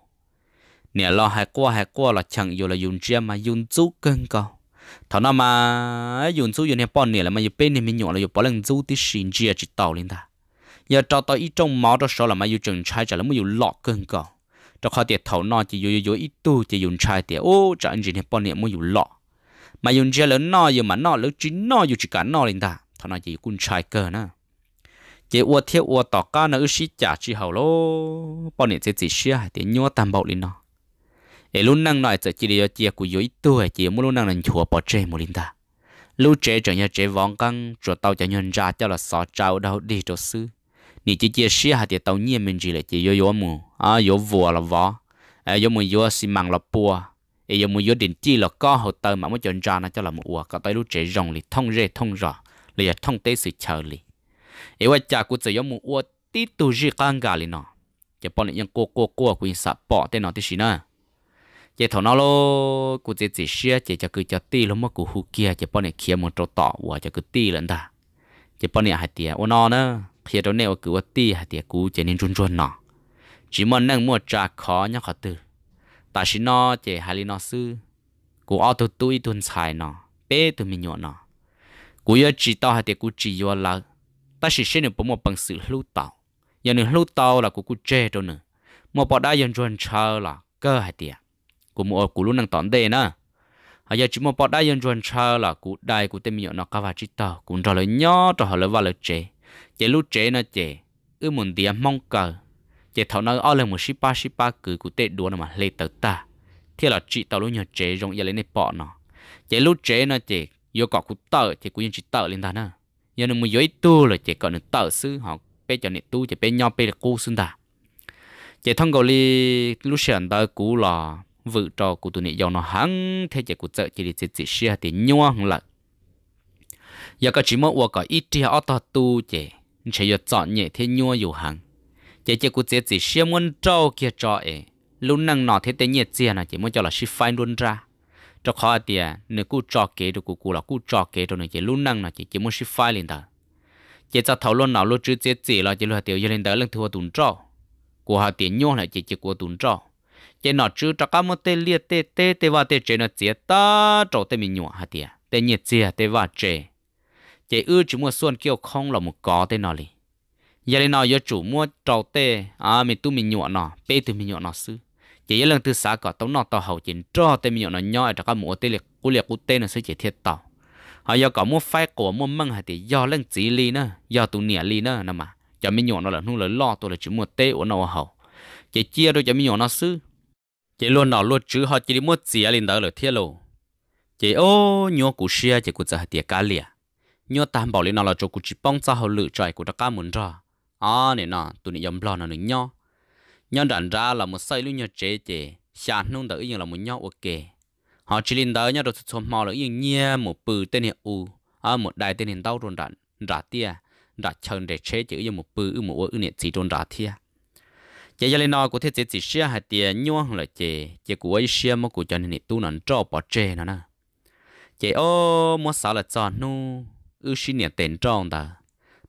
nè lo hay qua hay qua là chẳng dù là dùng chia mà dùng chú cân cầu thằng nào mà dùng chú dùng nè bọn nè là mà dùng bên nè mình nhụa là dùng bỏ lần chú tí xin chia chỉ tàu lên ta giờ cho tao ít trong máu đó số là mà dùng chừng trai trả là mới dùng lọ cân cầu cho khó tiệt thầu nó chỉ dùng dùng ít tu chỉ dùng trai tiệt ô chẳng gì nè bọn nè mới dùng lọ mà dùng chơi lớn nọ, dùng mà nọ, lớn chín nọ, dùng chỉ cả no lên ta thằng nói gì cũng trai cơ nữa chỉ uo thiếu uo tỏ ca nó ước trả chỉ hậu lô bọn này sẽ chỉ xia thì nhua tam bảo lên nó để lúc năng nói sẽ chỉ để chia của dưới tuổi chỉ muốn lúc năng là chùa bỏ chơi một linh ta lũ trẻ chẳng nhớ trẻ vong căng rồi tao chẳng nhận ra cho là sợ trao đâu đi cho sư nị chỉ chia xia thì tao nhiên mình chỉ là chỉ yo yo mù à yo vua là vó à yo mù yo xi măng là bùa ý giờ muốn định chi là có hồ tơ mà mới chọn ra nó cho là một quả có tới lúc trẻ rồng thì thông rê thông rõ lì là thông tế sự chờ lì ý vậy cha của tôi một ua tí tu gì căng gà lì nó chỉ bọn những cô cô cô của sạ bỏ tên nó thì xí nữa chỉ thằng nó lo của chỉ chỉ xia chỉ cho cứ cho tí lắm mà của hú kia chỉ bọn này kia một chỗ tọ quả cho cứ tí lần ta chỉ bọn này hai tiệt ô nó nữa khi này nếu cứ tí hai tiệt cú chỉ nên run run nó chỉ mong năng mua trà khó nhá khó từ ta xin nó chỉ hai lý nó sư cú ao tu tu tuần xài nó bé tụi mình nhọn nó cú giờ chỉ tao hay thì cú chỉ vô là ta chỉ xin được một bằng sự lưu tàu giờ nữa lưu tàu là cú cú chê đâu nữa một bọn đã dân chuẩn chờ là cơ hay tiệt cú mua cú luôn đang tỏn đề nữa hay giờ chỉ một bọn đã dân chuẩn chờ là cú đại cú tên mình nhọn nó cá vào chỉ tàu cú trả lời nhỏ trả lời vào lời chê chê lúc chê nó chê ư muốn tiệt mong cờ chế thảo nói ở lên một shipa shipa cứ cụ tệ đùa nó mà lê tờ ta thế là chị tao lúc nhờ chế rong giờ lên nếp bỏ nó chế lúc chế nó chế vô cọ cụ tờ chế cụ yên chị tờ lên ta nữa giờ nó mới dối tu là chế còn nó tờ sư họ bé cho nít tu chế bé nhau bé là cô xưng ta chế thằng gọi li lúc sẹn đó cú là vự cho cụ tụi nít dòng nó hăng thế chế cụ chợ chỉ để chế chỉ xia thì nhua hăng lại giờ cái chỉ mỗi qua cái ít thì ở to tu chế chế giờ chọn nhẹ thế nhua dù hăng chỉ chỉ cụ chế chỉ xem muốn trâu kia cho ấy lúc năng nọ thế tế nhiệt chia là chỉ muốn cho là ship fine luôn ra cho khó tiền nếu cụ cho kế được cụ cụ là cụ cho kế rồi chỉ lúc năng là chỉ chỉ muốn ship fine lên đó chỉ cho thảo luận nọ lúc trước chế chỉ là chỉ là tiểu yêu lên đó lần thua tụn trâu cụ họ tiền nhau là chỉ chỉ cụ tụn trâu chỉ nọ chứ cho các mốt tế liệt tế tế tế và tế chế nó chế ta cho tế mình nhau hả tiền tế nhiệt chia tế và chế chỉ ư chỉ muốn xuân kêu không là một có tế nọ liền giờ đây nó giờ chủ mua trâu tê à mình tu mình nhọ nó bê tu mình nhọ nó sư chỉ lần thứ sáu có tống nó tao hậu chỉnh trâu tê mình nhọ nó nhoi cho các mùa tê liệt cú liệt cú tê nó sư chỉ thiệt tàu họ giờ có mua phai cổ mua măng hay thì do lần chỉ li nữa do tu nỉa li nữa nè mà cho mình nhọ nó là nu là lo tôi là chỉ mua tê của nó hậu chỉ chia đôi cho mình nhọ nó sư chỉ luôn nó luôn chứ họ chỉ đi mua chỉ lên đó là thiệt lộ chỉ ô nhua cú xia chỉ cú giờ tiệt cá liệt nhọ tam bảo lên nó là cho cú chỉ bông cho họ lựa trời cú đã cá muốn rồi à ờ, nè nọ tụi nè yếm lo nọ nị nhau nhau đàn ra là một say luôn nhau chế chế xa nung đỡ yên là một nhau ok họ chỉ lên đỡ nhau được số mò là yên nhia một bự tên hiệu u à một đại tên hiệu đau đồn đạn rả tia rả chân để chế chữ yên một bự một u yên chỉ đồn rả tia chế gia lên nọ của thế chế chỉ xia hạt tia nhau là chế chế của ấy xia mà của cho nên tu nè cho bỏ chế nó nè chế ô một sáu là cho nu ư xin nè tiền tròn ta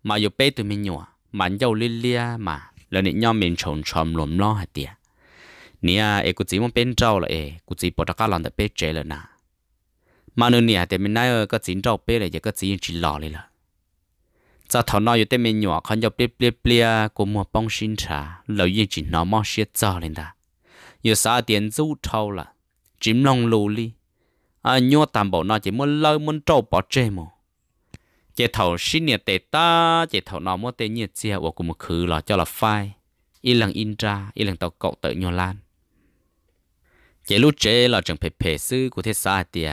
mà yêu bé tụi mình nhau มันยาวเลียมาแล้วนี่ย่อมเป็นชนชมหลมล้อเตียเนี่ยเอกุจีมันเป็นเจ้าละเอกุจีปอดก้าหลันแต่เป็ดเจเลยนะมาเนเนี่ยแต่ไม่น่าก็จีนเจ้าเป็ดเลยจะก็จีนจีหล่อเลยล่ะจะถอนนอยู่แต่ไม่หยอกขันยาวเปลี่ยเปลี่ยเปลี่ยกูมัวป้องชินชาแล้วยิ่งจีนน้อมอเสียเจ้าเลยนะอยู่สาเตียนจู้เท่าละจิ้มลองลูลี่อ่ะยัวตามบอกน่าจะมันเล่ามันเจ้าปอดเจมั้ chế thầu xin nhiệt tệ ta chế thầu nó mua tệ nhiệt chia của cùng một khứ là cho là phai y lần in ra y lần tàu cậu tự nhau lan chế lúc chế là chẳng phải phê sư của thế xã tiề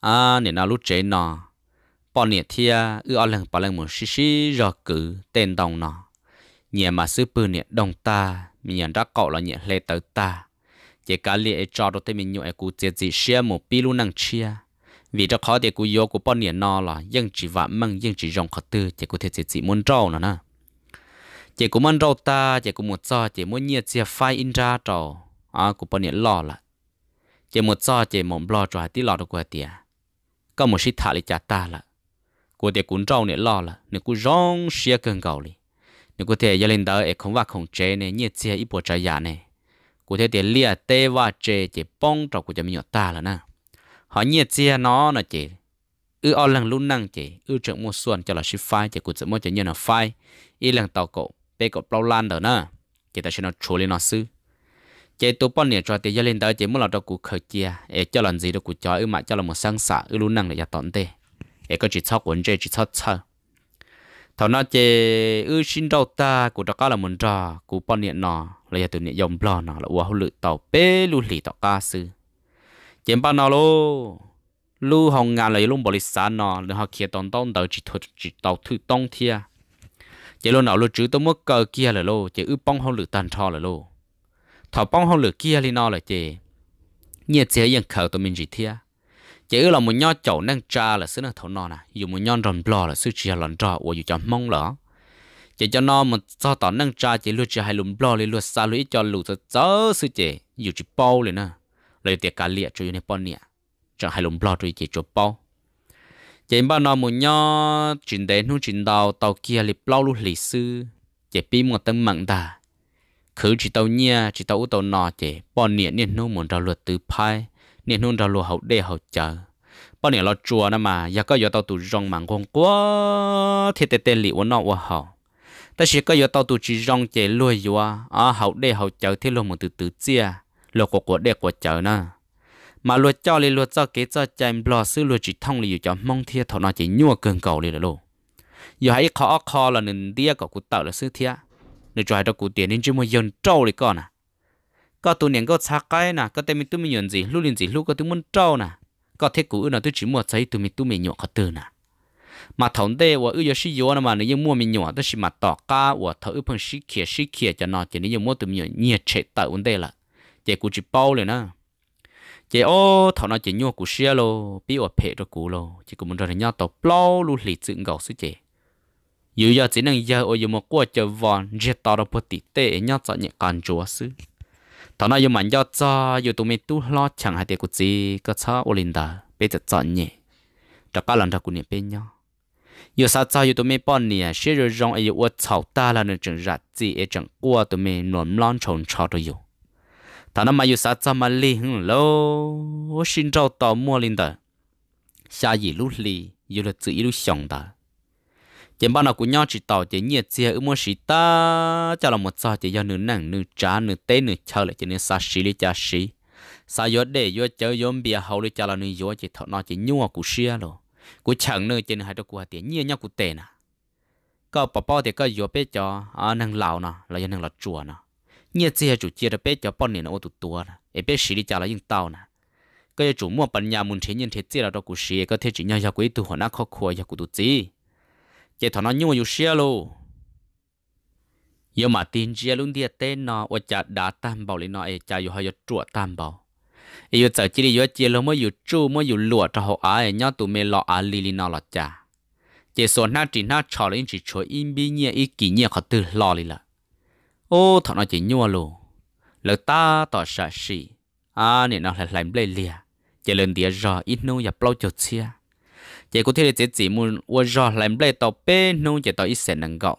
à nè nào lúc chế nó bỏ nhiệt thia ư ở lần bỏ lần một xí xí rồi cử tên đồng nó nhẹ mà sư bự nhiệt đồng ta mình nhận ra cậu là nhiệt lệ tới ta chế cá liệt e cho đôi tay mình nhụy cụ chế gì xe một pi luôn năng chia vì cho khó thì cú vô của bao nhiêu nó là dân chỉ vạm măng dân chỉ rong khó tư chỉ cú thiệt chỉ muốn trâu nó nè chỉ có muốn trâu ta chỉ có muốn cho chỉ muốn nhiệt chỉ phai in ra trâu à của bao nhiêu lo là chỉ muốn cho chỉ muốn lo cho hai tí lo được của tiệt có một xích thả lại chả ta là của tiệt cú trâu này lo là nếu cú rong xia cơn cầu đi nếu có thể gia lên đó không vác không chế này nhiệt chỉ ít bộ trái giả này có thể tiệt lia tê va chế chỉ bong trâu của chỉ mình ta là nè họ nhiệt chia nó là chị ư o lần luôn năng chị ư trưởng mua xuân cho là ship file chị cũng sẽ mua cho nhân là file y lần tàu cậu bê cậu bao lan đó nè chị ta sẽ nó chủ lên nó sư chị tụ bọn nè cho tiền lên tới chị muốn là đâu cụ khởi chia để cho lần gì đâu cụ cho ư mà cho là một sáng xả ư luôn năng để gia tận tê để có chỉ cho cuốn chơi chỉ cho chơi thảo nó chị ư xin đầu ta cụ đó có là muốn trò cụ bọn nè nó là gia tụ nè dòng bò nó là uống lự tàu bê lù lì tàu cá sư chém bao nào lô lu hồng ngà lấy luôn bỏ đi xa nọ để họ kia tông tông đầu chỉ thuật chỉ đầu thia chỉ luôn nào lu chữ tôi mất cờ kia là lô chỉ ư bông hông lửa tàn trò là lô thọ bông hông lửa kia li nọ là chỉ nhiệt chế yên khẩu tụi mình chỉ thia chỉ ư là một nho chậu năng trà là xứ năng thổ nọ nè dù một nho rồng bò là xứ chỉ lòn trò của dù cho mong lỡ chỉ cho nó một do tỏ năng trà chỉ lu chỉ hai lùm bò li lu xa lu ít cho chớ xứ chỉ dù chỉ bao liền nè lấy tiệc cá liệt cho nên bọn nè chẳng hay lùng lo rồi chỉ cho bao chỉ bao nó muốn nhau chuyện đến nu chuyện đầu tàu kia lịp bao lúc lịch sử chỉ bị một tấm mạng đà cứ chỉ tàu nhia chỉ tàu tàu nọ chỉ bọn nè nên nu ra luật từ phai nên nu ra luật hậu đề hậu chờ bọn nè lo chùa nè mà giờ có giờ tàu tụ rong mạng con quá thiệt tê tê liu nó quá hậu ta chỉ có giờ tàu tụ chỉ rong chỉ lùi vô à hậu đề hậu chờ thế luôn một từ từ chia lô của của đẹp của chợ na mà luật cho li luật cho kế cho chèn bò sư luật chỉ thông li cho mong thiệt thọ nó chỉ nhua cường cầu li là lô giờ hãy khó khó là nên đĩa của cụ tạo là sư thiệt nên cho hãy đó cụ tiền nên chỉ một dân trâu li con à có tụ niệm có xa cái nè có tên mình tụi mình nhận gì lúc liền gì lúc có tụi muốn trâu nè có thế cụ là tôi chỉ mua giấy tụi mình tụi mình nhọ có từ nè mà thằng đây và ưu sĩ yếu mà nếu mua mình nhọ tôi chỉ mà tỏ cá của thợ ưu phong sĩ kia sĩ kia cho nó chỉ nếu mua tụi mình nhọ nhiệt chế tạo vấn đề là chị cú chỉ bao liền na chị ô thọ nó chị nhua cú xe lô bị ở phe cho cú lô chỉ có một cho thằng nhau tàu bao luôn lì dựng gạo sư chị dù giờ chỉ năng giờ ô dù mà qua chờ vòn chỉ tàu đó bớt tít tệ nhau sợ nhẹ còn chúa sư thọ nó dù mà do cho dù tụi mình tu lo chẳng hay tiền của chị có cho Olinda bây giờ chọn nhẹ cho các lần cho cú nhẹ bên nhau dù sao cho dù tụi mình bận nhẹ sẽ rồi rong ở dù ở chảo ta là nên chẳng rạch gì ở chẳng qua tụi mình nón lon tròn trò rồi dù thằng nó mà yêu sát sao mà li hưng hmm, lô xin trâu tàu mua lên đó xa gì lúc li yêu là tự lúc sống đó chỉ bao nào cũng nhau chỉ tàu chỉ nhiệt chỉ ở mua xí ta cho là một sao chỉ do nửa nặng nửa trá nửa tê nửa chờ lại chỉ nửa xa xí đi cha xí xa yếu để yếu chờ yếu bia hậu đi cho là nửa yếu chỉ thọ nó chỉ nhua cú xia lo cú chẳng nửa chỉ hai đứa cú tiền nhiệt nhau cú tê nè có bảo bảo thì có yếu biết cho à năng lão nè là năng là chùa nè nhiều chỉ chủ chia được bé cho bọn năm ô tụ tua ấy bé xí đi chả là những tàu nè cái chủ mua bận nhà muốn thế nhân thế chỉ là đó cũng xí có thể chỉ nhau cho quý tụ họ nát khó khua cho cụ tụ gì chỉ thằng nó nhưng mà yêu xí luôn yêu mà tin chia luôn đi tên nó và chả đã tam bảo lên nó ấy chả yêu hay yêu chuột tam bảo yêu chả chỉ đi yêu chia luôn mới yêu chu mới yêu lụa họ ai nhau tụ mê lọ à lili nó lọ chả chỉ số na chỉ na lên chỉ chúa im bi nhẹ ý kỷ nhẹ khó từ lọ ô thọ nó chỉ nhua lù lỡ ta tỏ sợ sĩ à nè nó lại làm lê lìa chỉ lần địa rò ít nô và bao chột chia chỉ có thể chỉ chỉ muốn ô rò làm lê tàu bê nô chỉ tàu ít sẽ nâng gạo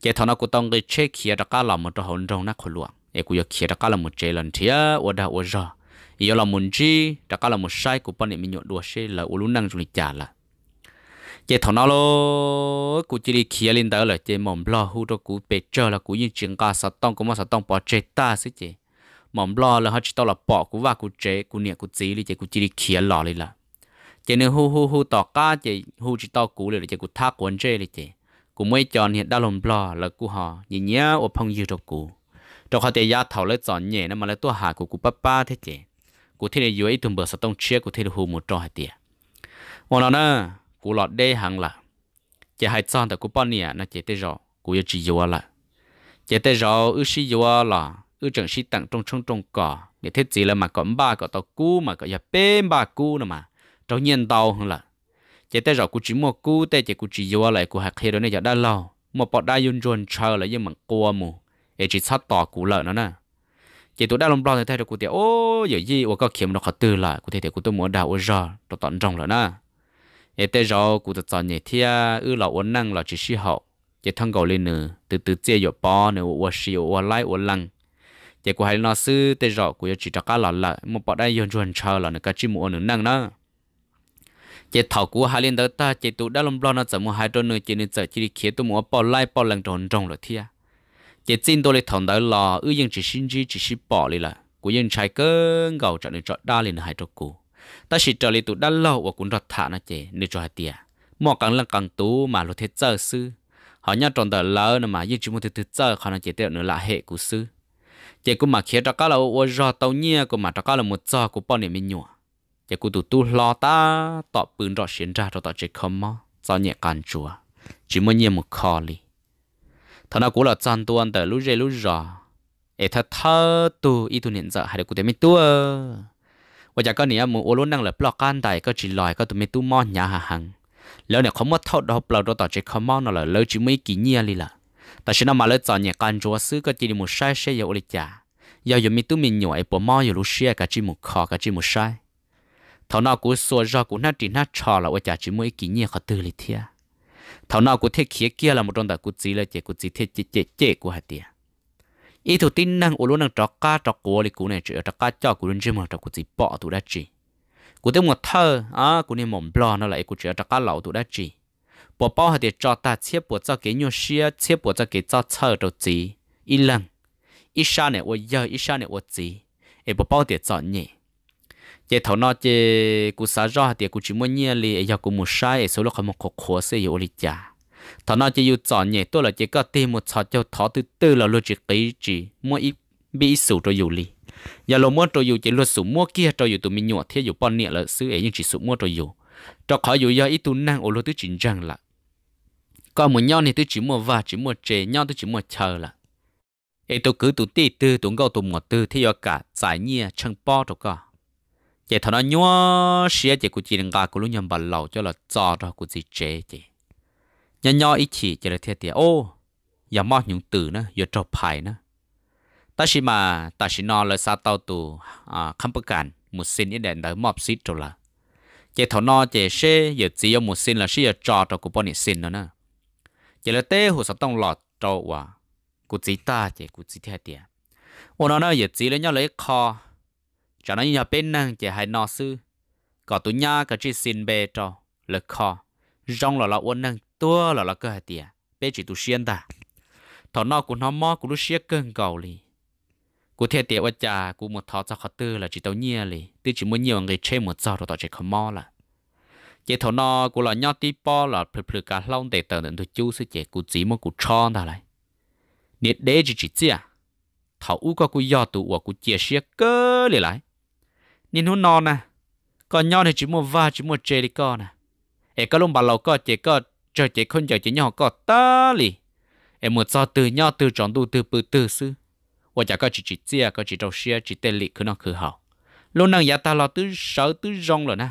chỉ thọ nó cũng tông cái chế kia đặc cả làm một trò hỗn rong nát khổ luồng ấy cũng kia đặc cả làm một chế lần thía ô đã ô rò yêu là muốn chi đặc cả làm một sai của bọn em nhộn đùa xe là ô lú năng rồi trả lại จถนาลกูจีรีเขียลินเดอร์เลยเจมอมบลอฮู้ตัวกูเปเจอละกูยิ่งจึงกาสตองกูมาสตองปอเจต้าสิเจมอมบลอแล้วเขาจต้องลปอกูว่ากูเจกูเนี่ยกูจีรีเจกูจีรีเขียหล่อเลยละเจเนื้ฮู้ฮู้ฮูต่อก้าเจฮูจิตตอกูเลยเจกูทักคนเจเลยเจกูไม่จอนเห็นด้านลมบลอแล้วกูห่อยิ่งเงี้ยอพงยืดตัวกูตัวเขาเตียยาเถาเลยจอนเหนี่ยนั่นมาแล้วตัวหากูกูป้าป้าเท่เจกูที่เนี่ยอยู่ไอ้ตุ่มเบอร์สตองเชี่ยกูที่เนืฮูมุดจอให้เตี้ยวันนั้น cú lọt đê hàng là chỉ hai son tại cú bao nè à, nó chỉ tới rồi cú yêu chỉ yêu là chỉ tới rồi ư chỉ yêu là ư chẳng chỉ tặng trong trong trong cỏ để thiết gì là mà có ba có tàu cú mà có nhà bên ba cú nữa mà trong nhiên tàu hơn là chỉ tới rồi cú chỉ mua cú tới chỉ cú chỉ yêu lại cú hạt khi đó này giờ đã lâu một bọn đại yun chuẩn chờ là như mà cua mù để chỉ sát tỏ cú lợn nó nè chỉ tụi đã làm lo thì thấy cho cú tiệt ô giờ gì ô có kiếm nó khó tư lại cú thể thể cú tôi muốn đào ô giờ tôi tận trong rồi nè 也得绕古的早年天啊，二老我能了只是好，也通过了呢，từ từ 借有包呢，我是有我来我能，也古还老师得绕古要只着个老了，莫把那用转车了呢，个只莫能能呢。chỉ thảo cú hai liên đó ta chỉ tụ đã lầm lo nó chậm một hai đôi nữa chỉ nên chỉ đi khía tụ bỏ lại bỏ lần tròn tròn rồi thia chỉ tin tôi lấy thằng đó là ư yên chỉ xin chỉ chỉ bỏ đi là của yên cơn gầu chọn được chọn đa liền hai đôi cú ta chỉ trở lại tụ đã lâu và cũng rất thả nó chế nửa cho hai tia mọi càng lăng càng tú mà lo thế chờ sư họ nhau tròn tờ lỡ nữa mà như chúng tôi từ chờ họ nó chế tiêu nữa là hệ của sư chế cũng mà khía cho các là ô rò tàu nhia cũng mà cho các là một do của bọn mình nhua chế cũng tụ tu lo ta tọt bưng rõ xuyên ra rồi tọt chế không mò do nhẹ càng chùa chỉ muốn nhia một khó li thằng nào cũng là chăn tuân tờ lú rê lú rò ê thật thơ tu ít tu niệm hay là cũng thấy mấy tu ว่าจากก็เนี่ยมึงโอลุนั่งเลยปลอกกันแต่ก็จีลอยก็ตัวไม่ตู้มอนยาหังแล้วเนี่ยเขามาทอดเราเปล่าเราต่อใจเขามอนน่ะเลยเลยจีไม่กี่เงียลีล่ะแต่ฉันเอามาเลยจอนเนี่ยการจัวซื้อก็จีมุใช่ใช่ยาอุลิจ่ายาอยู่มีตู้มีหน่วยปวมออยู่รู้เชี่ยกับจีมุคอกับจีมุใช่ทอนอกูสัวจอกูน่าจีน่าชอละว่าจากจีไม่กี่เงียเขาตื่นเลยเทียทอนอกูเทเคียเกียละมันตรงแต่กูจีเลยเจกูจีเทเจเจเจกูหัดเตีย ý thủ tin năng ổ luôn năng trọc cá trọc cổ lịch cú này chỉ trọc cá cho cú lên chim mà trọc cú gì bỏ tụ đã chỉ cú tiếng một thơ à cú này mồm bò nó lại cú chỉ trọc cá lẩu tụ đã chỉ bỏ bao hạt để cho ta chia bỏ cho cái nhau xia chia bỏ cho cái cho thơ đầu chỉ ý lăng ý sa này ổ giờ ý sa này ổ chỉ ấy bỏ bao để chọn nhỉ chế thầu nó chế cú sa ra thì cú chỉ muốn nhia lì ấy giờ cú mua sai số lúc không một khó khó sẽ hiểu lì chả thằng nó chỉ yêu chọn nhẹ tôi là chỉ có tìm một chọn cho thọ thứ tư là luôn chỉ cái chỉ mua ít bị sủ cho dù li giờ lo mua cho dù chỉ luôn sủ mua kia cho dù tụi mình nhọ thế dù bọn nhẹ là xứ ấy nhưng chỉ sủ mua cho dù cho khỏi dù do ít tu năng ô lô tứ chính rằng là có một nhau này tôi chỉ mua và chỉ mua chế nhau tôi chỉ mua chờ là ấy tôi cứ tụi tì tư tụi gấu tụi một tư thế do cả giải nhia chẳng bao cho cả vậy thằng nó nhua xía chỉ cũng chỉ đừng cả cũng luôn nhầm bẩn lầu cho là cho đó cũng chỉ chế chỉ nhỏ nhỏ ít chỉ chỉ là thiệt tiệt ô giờ mò những từ nữa giờ trộp phải nữa ta chỉ mà ta chỉ nói là sao tao tù không bất cản một xin ít đèn tới mọp xít là chỉ thọ nó chỉ xe giờ chỉ một xin là xe giờ trò trò của bọn này xin nữa nữa chỉ là tê sao tông lọt trò quả của chỉ ta chỉ của chỉ thiệt tiệt ô nó giờ chỉ là nhau lấy kho cho nó nhà bên năng chỉ hay nó sư có tụi nhà cái chỉ xin bê trò là kho rong là là năng tua là là cơ hạt tiệt bé chỉ tu xiên ta thọ nó cũng nó mò cũng lúc xiết cơn cầu li cũng thiệt tiệt quá cha cũng một thọ cho khó tư là chỉ tàu nhia li tư chỉ muốn nhiều người chơi một giờ rồi tao chỉ không mò là chỉ thọ nó của là nhau tí po là phật phật cả long để tờ đến tôi chú sẽ chỉ cũng chỉ muốn cũng chọn ta lại nhiệt đế chỉ chỉ chi à thọ u có cũng do tụ của cũng chia xiết cơ li lại nhìn nên nó nè còn nhau thì chỉ mua va chỉ mua chơi đi con nè ê cái lông bà lâu có chỉ có cho chị không giờ chị nhỏ có ta lì em muốn cho từ nhỏ từ tròn đủ từ bự từ sư và chả có chỉ chỉ chia có chỉ đầu xia chỉ tên lì cứ nó cứ hảo lúc năng giá ta lo từ sợ từ rong rồi nè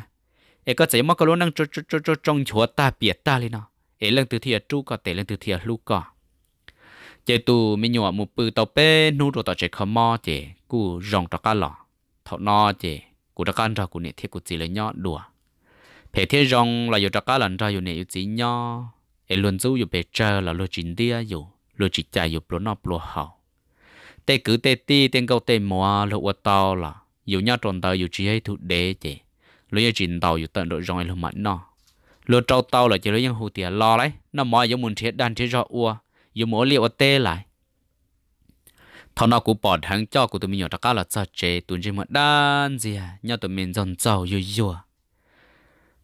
em có chỉ mắc có lúc năng cho cho cho cho trong chùa ta biệt ta lì nó em lần từ thiệt chú có tệ lần từ thiệt lu có chị tu mi nhỏ một bự tàu pe nu rồi tàu chị không mò chị cú rong tàu cá lò thọ no chị cú đã can ra cú nịt thiết cú chỉ lấy nhỏ đùa phải thế rong là dù trắc cá lần ra dù này dù chỉ nho ấy luôn giữ dù bề chờ là luôn chín đĩa dù luôn chỉ chạy dù luôn nọ luôn hậu tê cứ tê ti tên câu tê mua lô ô tàu là dù nhau tròn tàu dù chỉ hay thụ đế chứ luôn yêu chín tàu dù tận độ rong ấy luôn mạnh nọ luôn trâu tàu là chỉ luôn những hồ tiền lo lấy nó mọi giống muốn chết đan chết rõ ua giống mỗi liệu tê lại thằng nào cũng bỏ thằng cho của tụi mình nhỏ trắc là sao chế tụi mình mà đan gì à nhau tụi mình dọn giàu vui vui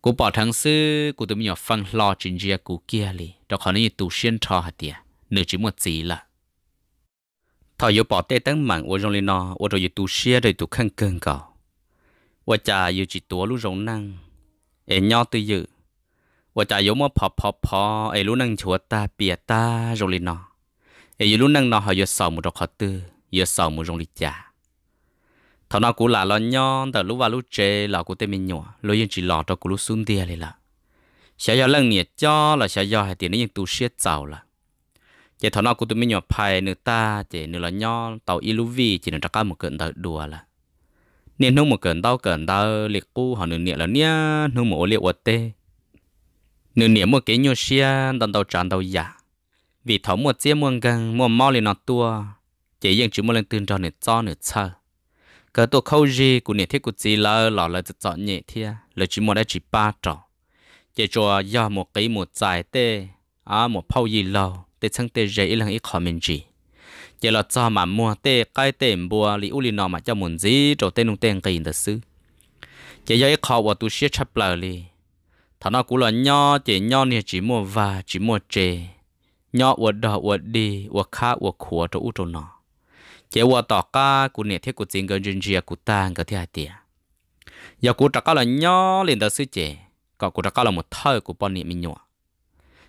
กูปอทั้งซื้อกูตัวมีหยอฟังรอจินเจียกูเกียลีดอกขอนี่ตูเชียนทอหเตียเนื้อจิมวดจีละทอยปอเต้ตั้งหมังอวจงลีนออวดอยู่ตูเชียโดยตูข้างเกินก่อว่าจะอยู่จิตตัวลู่รงนั่งเอ็นยอตัวยืว่าจะอยู่มั่วพอพอพอเอ็รู้นั่งชัวตาเปียตารงลีนอเอ็อยู่รู้นั่งนอหอยสาวมุดอกขอตื้อเยอะสาวมุดรงลีจ่า thằng nào cũng là lo nhon từ lúc vào lúc chê là cũng tên mình nhỏ lo yên chỉ lo cho cũng lúc xuống tiền này là sẽ do lần nhiệt cho là sẽ do hai tiền nó yên tu siết giàu là chỉ thằng nào cũng tụi mình nhỏ phải nữa ta chỉ nữa là nhon tàu yêu vi chỉ nữa chắc một cơn tàu đùa là nên nó một cơn tàu cơn tàu liệt cu họ nửa nhiệt là nha, nó một liệu vật tê nửa nhiệt một cái nhô xe, tàu tàu tràn tàu giả vì thằng một chiếc muôn gần muôn mau liền nó tua chỉ yên chỉ một lần tương cho nửa cho nửa sao cái tổ khâu gì của nhiệt thiết của chị là là là chọn nhiệt thiết là chỉ một đã chỉ ba trò chỉ cho do một cái một giải tê à một phao gì lâu tê sang tê dễ là ít khó mình gì chỉ là cho mà mua tê cái tê mua lý u lý nọ mà cho muốn gì rồi tê nung tê cái gì sư chỉ do ít khó và tu sửa chấp lời đi thằng nó cũng là nho chỉ nho này chỉ mua và chỉ mua chè nho uất đỏ uất đi uất khá uất khổ cho u cho nó chế vua tỏ ca cụ nè thiết cụ chính gần rừng rìa cụ tang gần thiết tiệt giờ cụ trắc là nhỏ lên tới sư chế có cụ trắc là một thơ cụ bọn nè mình nhỏ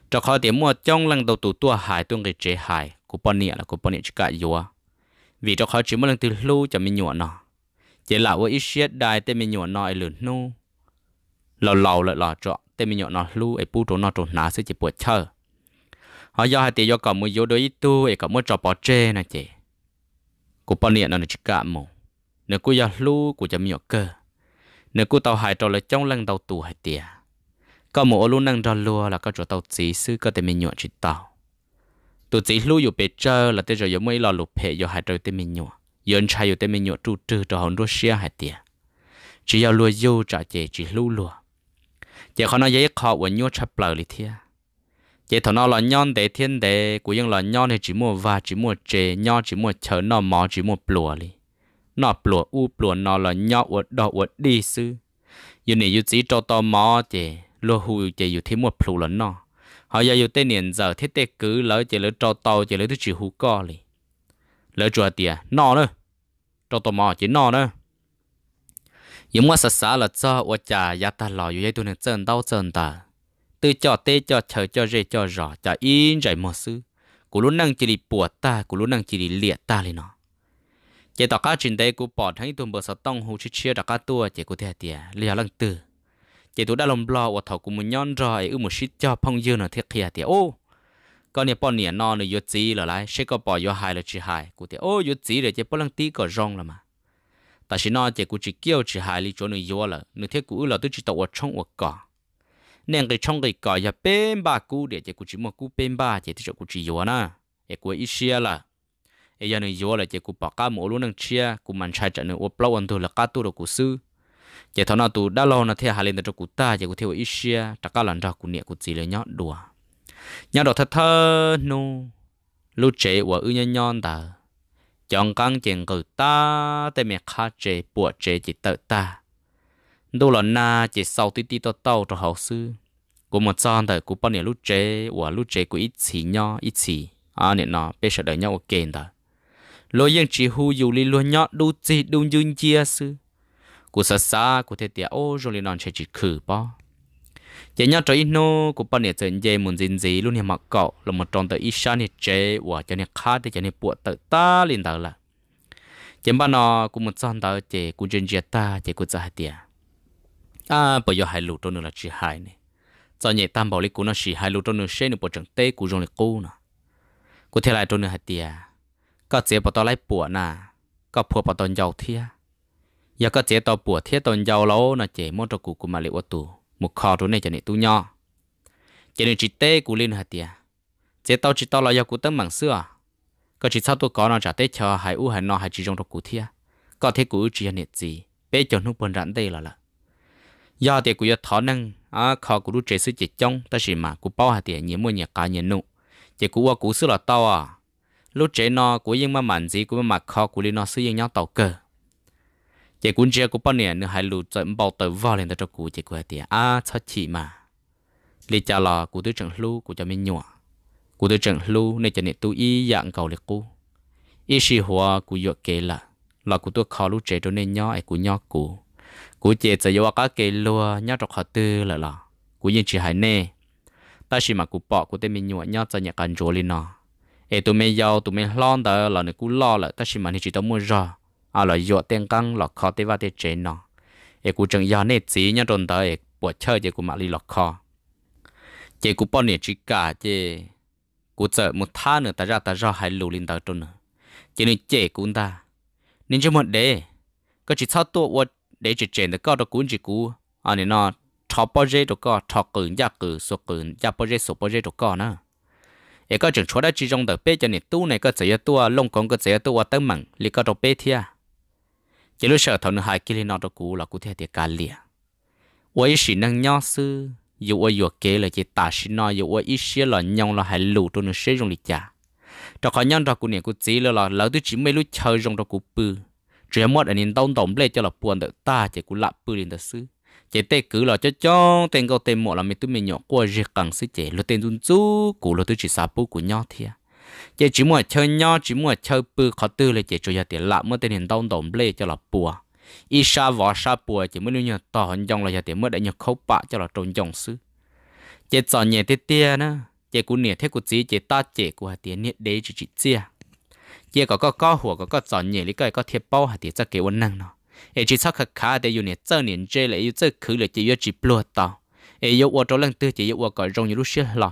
trắc khó tiệm mua trong lăng đầu tù tua hải tuông cái chế hải cụ bọn nè là cụ bọn nè chỉ cả vua vì trắc khó chỉ mua lăng từ lưu cho mình nhỏ nó chế là vua ít xiết đại tên mình nhỏ nó ai lượn nu lò lò lại lò trọ tên mình nhỏ nó lưu ai pu trổ nọ trốn ná sư chế buộc chơi họ do hai tiệm do cả mua yếu đối tu ai cả mua trọ bỏ chê nè chế กูปนี่นั่นจิกะมูเนื้อกูอยากรู้กูจะมีเกอเนื้อกูเตาหายตอเลยจ้องลังเตาตูหายเตียก็มูอลูนังจอลัวแล้วก็จะเตาจีซื้อก็แต่มีหยอจิตเตาตัวจีรู้อยู่เปเจอแล้วแต่จะยังไม่รอหลุดเพยอยู่หายตอแต่มีหยอยืนชายอยู่แต่มีหยอจูจือจอหอนด้วยเสียหายเตีย只要落油炸鸡只卤落，结果那也靠温油吃不了的天。chế thằng nó là nhon để thiên để của dân là nhon thì chỉ mua và chỉ mua chè, nhon chỉ mua chở nó mỏ chỉ mua plùa đi nó plùa u plùa nó là nhon uất đỏ uất đi sư giờ này giờ chỉ cho to mỏ chè lô hù chế giờ thêm mua plù là nó họ giờ giờ tên niên giờ thiết tế cứ lỡ chè lỡ cho to chế lỡ thứ chỉ hù co đi lỡ chùa tiền nó nữa cho to mỏ chỉ nó nữa nhưng mà sạch sạch là cho uất trà ya ta lo, giờ đây tôi nên chân đau chân ta từ cho tê cho chờ cho rê cho rõ cho in rải mò sư cú lúc năng chỉ đi bùa ta cú lúc năng chỉ đi liệt ta lên nó chỉ tao cá trình đây, cú bỏ thấy tụm bờ sọt tông hồ chia chia đặt cá tua chỉ cú theo tiề liều lăng tử. chỉ tụi đã lồng lo và thầu cú muốn nhon rồi ư một shit cho phong dư nó thiệt kia tiề ô con này bọn nè non rồi yết gì là lại sẽ có bỏ yết hai là chỉ hai cú tiề ô yết gì rồi chỉ bỏ lăng tí có rong là mà ta chỉ nói chỉ cú chỉ kêu chỉ hai li chỗ này yết là nửa thiết cú là tôi chỉ tao ở trong ở cả nên cái trong cái gọi là bên ba cú để cho cú chỉ một cú bên ba để cho cú chỉ yếu na để cú ít xia là để cho này yếu là chỉ cú bỏ cá mổ luôn năng chia cú mình chạy chạy nữa ốp lâu ăn thôi là cá tu được cú sư để thằng nào tu đã lâu nó theo hà lên cho cú ta để cú theo ít xia chắc cá lần ra cú nhẹ cú chỉ là nhót đùa nhót đồ thật thơ nu lúc chế và ư nhon nhon ta chọn căng chèn cử ta tê mẹ khá chế bùa chế chỉ tự ta đâu lần na chỉ sau tí tí tao tao cho hậu sư của một son đời của bọn này lúc chế và lúc chế của ít chỉ à, nhau ít chỉ à nè nó bây giờ đời nhau ok đó lo yên chỉ hu dù li luôn nhau đủ chỉ đủ dưng chia sư của sa sa của thế tiệt rồi li non chế chỉ khử bao chế nhau trời nó của bọn này chân dây muốn dính gì luôn nhà mặc cậu là một tròn tới ít xa nè chế và cho nè khát để cho nè buộc tới ta liền tới là chế bọn nó của một son tới chế của chân dây ta chế của sa tiệt à bây giờ hai lụt nữa là chỉ hai này cho nhẹ tam bảo lý cú nó chỉ hai lú trong nước xe nước bộ trưởng tê cú dùng lý cú nó cú thế lại trong nước hạt tiề có chế bảo tao lấy bùa nà có phù bảo tao giàu thia giờ có chế tao bùa thia tao giàu lâu nó chế mốt cho cú cú mà lý ô tù một kho chỗ này cho nên tu nho chế nên chỉ tê cú lên hạt tiề chế tao chỉ tao là giờ cú tấm bằng xưa có chỉ sau tôi có nó trả tê cho hai u hai nọ hai chỉ dùng cho cú thia có thế cú chỉ là gì bây giờ nó buồn rãn đây là là giờ thì cú giờ thọ năng à khó cú rú chế sự chế chống ta chỉ mà cú bao hạt tiền nhiều mua nhà cá nhiều nụ chế cú qua cú sự là tao à lúc trẻ nó cú yên mà mạnh gì cú mà khó cú đi nó sự nhưng nhau tàu cờ chế cú chế cú bao nè, nữa hai lù chọn bao tờ vào lên cho cú chế cú hạt tiền à cho chỉ mà lý cha là cú tôi chẳng lu cú cho mình nhọ cú tôi chẳng lu nên cho nên tôi y dạng cầu liệt cú y sĩ hoa cú dọa kế là là cú tôi khó lúc trẻ cho nên nhỏ ai cú nhỏ cú cú chế giờ yêu các cái lúa nhớ trọc họ tư là là cú yên chỉ hay nè ta chỉ mà cú bỏ cú tên mình nhụa nhớ cho nhà cần lên nó ê tụi mình giàu tụi mình lo đó là nó cú lo là ta chỉ mà chỉ tao mua ra à là dọa tiền căng là khó tế vào tế chế nó ê cú chẳng giàu nè chỉ nhớ tròn tới ê bỏ chơi chơi cú mà đi lọt khó chế cú bỏ nè chỉ cả chế cú sợ một tháng nữa ta ra ta ra hay lùi lên tới tròn nữa chế nên chế cú ta nên cho một đề có chỉ sao tụi để chỉ trên được có được cuốn chỉ cú anh nên nó thọ bao giờ được có thọ cứng giá cử số cứng giá bao giờ số bao giờ được có nữa ấy có chừng chỗ đó chỉ trong được bé cho nên tu này có dễ tu lông con có dễ tu tới mừng li có được bé thia chỉ lúc sợ thằng hai kia nó được cú là cú theo tiệt cả liền với sự năng nhau sư dù ở vừa kế là chỉ ta xin nói dù ở ít xíu là nhau là hai lù tôi nó sẽ dùng lịch trả trong khó nhau đó cú này cú chỉ là lỡ tôi chỉ mấy lúc chơi trong đó cú bự chỉ một anh nhìn tông tổng lên cho là buồn được ta chỉ cũng lặp bự lên đến sư chỉ tê cứ là cho cho tên câu tên một là mình tôi mình nhỏ qua riêng cần sư chỉ lo tên run chú cụ lo tôi chỉ sáp bự của nhau thia chỉ chỉ mua chơi nhau chỉ mua chơi bự khó tư là chỉ cho gia tiền lặp mới tên nhìn tông tổng lên cho là buồn ít sa vỏ sa buồn chỉ mới nhớ tỏ hình dòng là gia tiền mới đã nhớ khâu bạ cho là trốn dòng sư chỉ chọn nhẹ tê tê nữa chỉ cũng nhẹ thế cũng chỉ chỉ ta chỉ của tiền nhẹ đấy chỉ chỉ chia giờ có có có หัวก็ก็สอนเนี่ยลิก็ก็เทียบเป้าหาที่จะเกี่ยวนั่งเนาะเอจิซักขาขาแต่อยู่เนี่ยเจ้าเนี่ยเจเลยอยู่เจ้าคือเลยจะอยู่จีปลัวต่อเออยู่วัวตัวเรื่องตื้อจะอยู่วัวก็รงอยู่รู้เชื่อหรอ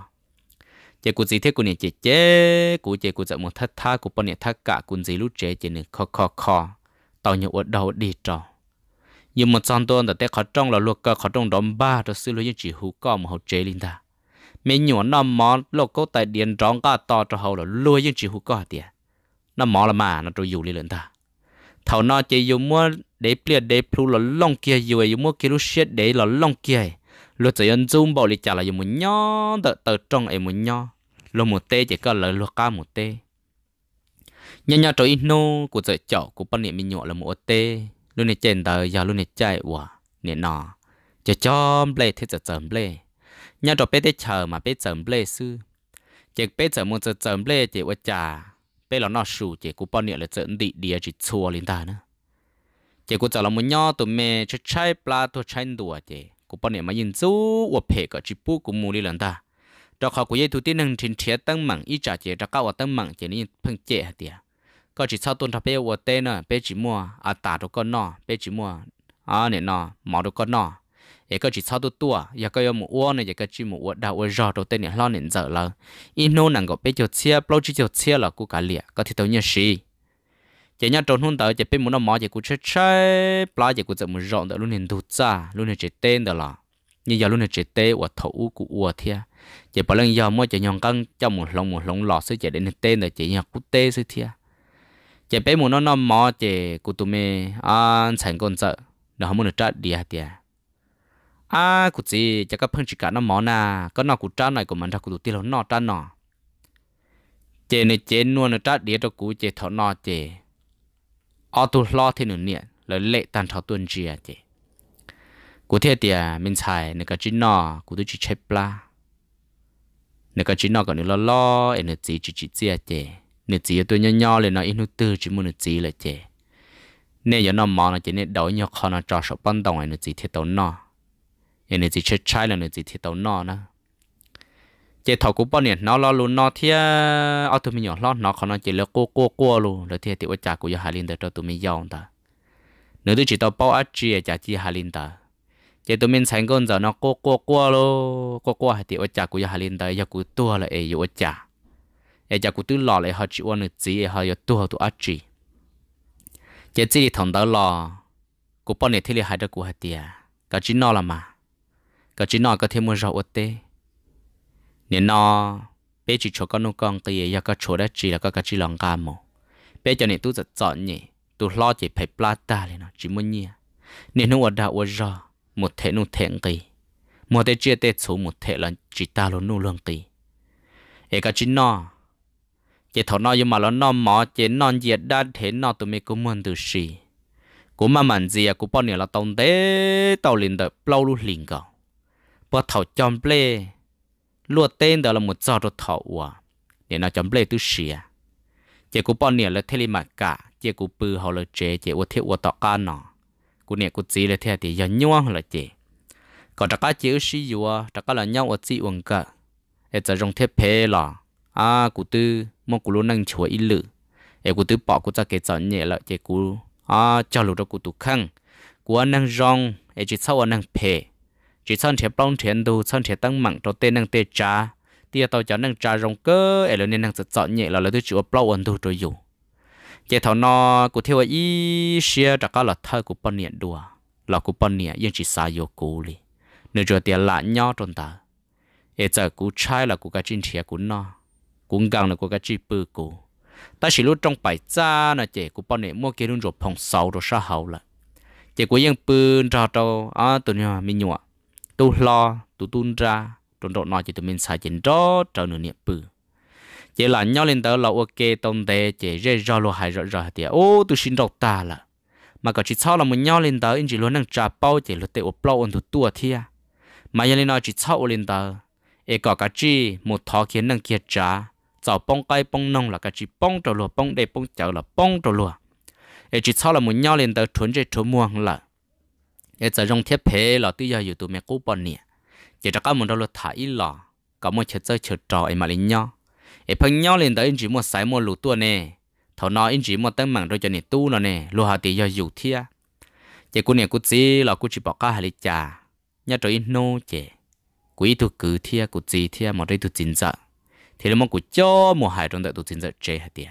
เจ้ากูจีเท่กูเนี่ยเจ๊เจ๊กูเจ้ากูจะมัวทัดท่ากูปนเนี่ยทักกะกูจีรู้เจ๊เจ๊เนี่ยคอคอคอต่อเนี่ยวัวดาวดีจ่อยังมันจอนตัวแต่เขาจ้องเราลูกก็เขาจ้องดอมบ้าตัวซื้อเลยยังจีหูก็มันเขาเจลินตาไม่หยวนนอมมอนโลกก็แต่เดียนร้องก็ต่อจะเขาเราลุยยังจีหูก็เดีย nó mò là mà nó trôi dù đi lên ta thầu nó chỉ dùng mua để bia để plu là long kia dù dùng mua kia lúc xét để là long kia lúc chỉ ăn zoom bảo lịch trả là dùng một nhỏ tờ tờ trong ấy một nhỏ lúc một tê chỉ có là lúc ca một tê nhà nhà trôi nô của giờ chậu của ban niệm mình nhọ là một tê lúc này trên tờ giờ lúc này chạy quả niệm nọ chỉ cho ble thế giờ chấm ble nhà trôi bé tê chờ mà bé chấm ble sư chỉ bé chấm một giờ chấm ble chỉ ở trả bây là nó sủ chỉ cú bao nhiêu là dẫn đi địa chỉ chua lên ta nữa chỉ cú chả là một nhau tụi mẹ cho chơi pla tụi chơi đùa chỉ cú bao nhiêu mà nhìn chú và phe cái chỉ bu cú mua đi lần ta cho họ cú ye tụi tiên nâng trên chia tăng mảng ít trả chỉ trả cao và tăng mảng chỉ nên phăng chế hả tiệt có chỉ sau tuần thập bé và tên nữa bé chỉ mua à tả đồ con nọ bé chỉ mua à nè nọ mỏ đồ con nọ 也个只操作多，也个要木窝呢，也个只木窝到我绕到对面老人走了，一弄能够被就切，不就就切了，顾家里个提到你是。chỉ nhớ trốn hôn tới chỉ biết muốn nó mò chỉ cú chơi chơi plá chỉ cú tự muốn rộng tới luôn nên đút ra luôn nên chỉ tên đó là như giờ luôn nên chỉ tên của thủ của của thia chỉ bảo lần giờ mới chỉ nhon cân cho một lòng một lòng lọ sẽ chỉ đến tên là chỉ nhớ cú tên sẽ thia chỉ biết muốn nó nó mò chỉ cú tụi mày ăn thành con sợ nó không muốn được trả đi à tiền à cụ gì chắc các phân chỉ cả nó mỏ nà có nó cụ trá này của mình ra cụ tụt nó nó trá nó chế này chế nuôi nó trá địa cho cụ chế thọ nó chế ở tu lo thì nữa nè là lệ tàn thọ tuần chia chế cụ thế thì mình xài nó cái chỉ nó cụ tôi chỉ chép la nó cái chỉ nó còn nó lo nó chỉ chỉ chỉ chia chế nó chỉ tôi nhỏ nhỏ lên nó ít nó tư chỉ muốn nó chỉ là chế nên giờ nó mỏ nó chế nên đầu nhỏ khó nó cho sập đồng đầu nó chỉ thiệt tao nó nên là chỉ chơi trái là nên chỉ thi tàu nọ nè chỉ thầu cũng bao nhiêu nó lo luôn nó thì ở tụi mình nhỏ lo nó còn nó chỉ là cô cô cô luôn rồi thì thì ôi cha của giờ hà linh tới tụi mình giàu ta nếu tôi chỉ tàu bao ác chi chả chi hà linh ta chỉ tụi mình sáng con giờ nó cô cô cô luôn cô cô thì ôi cha của giờ hà linh tới giờ của tua là ấy ôi cha ấy cha của tôi lo lại họ chỉ uống nước gì họ giờ tua tụi ác chi chỉ chỉ thằng đó lo của bao nhiêu thì là hai đứa của hà tiệt cái chỉ nó là mà ก็ chỉ nói có thêm một rau ở tê nên nó bé chỉ cho con nó con cái gì có chỗ đã chỉ là có cái chỉ lòng cam mồ bé cho nên tôi rất chọn nhỉ tôi lo chỉ phải ta lên nó chỉ muốn nhỉ nên nó ở đâu ở rau một thể nó thể cái một thể chia tết số một thể là chỉ ta luôn nô luôn cái ấy cái chỉ nó chỉ thằng nó nhưng mà nó nó mỏ chỉ nó diệt đã thế nó tôi mới có muốn từ gì cũng mà mình gì à cũng bao nhiêu là tông thế tàu liền đợi lâu luôn liền cả bỏ thầu chom ple lúa tên đó là một giò rồi thầu à để nó chom ple tu xìa chỉ cú bọn nè là thế li mà cả chỉ cú bự họ là chế chỉ ô thiết ô tọt cá nọ cú nè cú chỉ là thế thì giờ nhuang là chế có trắc cá chỉ sử dụng trắc cá là nhau ở chỉ uống cả ở giờ rong thiết phê lọ, à cú tư mong cú luôn năng chúa ít lử ở cú tư bỏ cú cho cái chọn nhẹ là chỉ cú à cho lũ đó cú tu khăng cú năng rong ở chỉ sau năng phê chỉ son trẻ bông trẻ đủ son trẻ tăng mặn đầu tiên năng tê trà tia tàu cháu năng trà rong cơ ở nên năng giật giọt nhẹ là lấy tôi chịu bông ẩn đủ rồi dù chế thảo nó cụ theo ý xia trả là thơ cụ bông nhẹ đùa là cụ bông nhẹ nhưng chỉ xa vô cụ li nửa cho tiền lạ nhau trong ta ở giờ cụ trai là cụ cái chân trẻ cụ nó cũng gần là cụ cái chi bự cụ ta chỉ lúc trong bài cha là chế cụ bông nhẹ mua kia luôn rồi phòng sau rồi sao hậu là chế cụ yên bự ra đâu à tụi nhau mình nhọ tu lo tu tuôn ra trộn trộn nói chỉ tụi mình xài chỉnh rõ trở nửa niệm bự chỉ là nhau lên tới là ok tông tê chỉ rê rõ lo hại rõ rõ thì ô tu xin rõ ta là mà có chỉ sau là mình nhau lên tới anh chỉ luôn đang trả bao chỉ luôn tê ốp bao anh tu tua thia mà nhau lên nói chỉ sau lên tới ê có cái chi một thọ khiến năng kiệt trả chào bông cây bông nông là cái chỉ bông trầu lùa bông đầy bông chảo là bông trầu lùa ê chỉ sau là mình nhau lên tới chuẩn chế chuẩn mua là giờ giờ rong thiết phê là tự do อยู่ตัวแม่กูปอนเนี่ย giờ จะก้าวมันเราลดถ่ายหล่อก็มันเชิดเจอเชิดจอไอ้มาลินย่อไอ้พังย่อเล่นแต่อินจีมัวสายมัวหลุดตัวเนี่ยทอนออินจีมัวตั้งมั่งเราจะเนี่ยตู้เนาะเนี่ยลูหาตียออยู่เทีย giờ กูเนี่ยกูจีเรากูจีบอกก้าฮาริจ่า nhớ cho ít nô chè quý thu cứ thia cô gì thia mà đây thu chính giờ thì nó cô cho một hai trong đợt thu chính giờ chè hết tiệt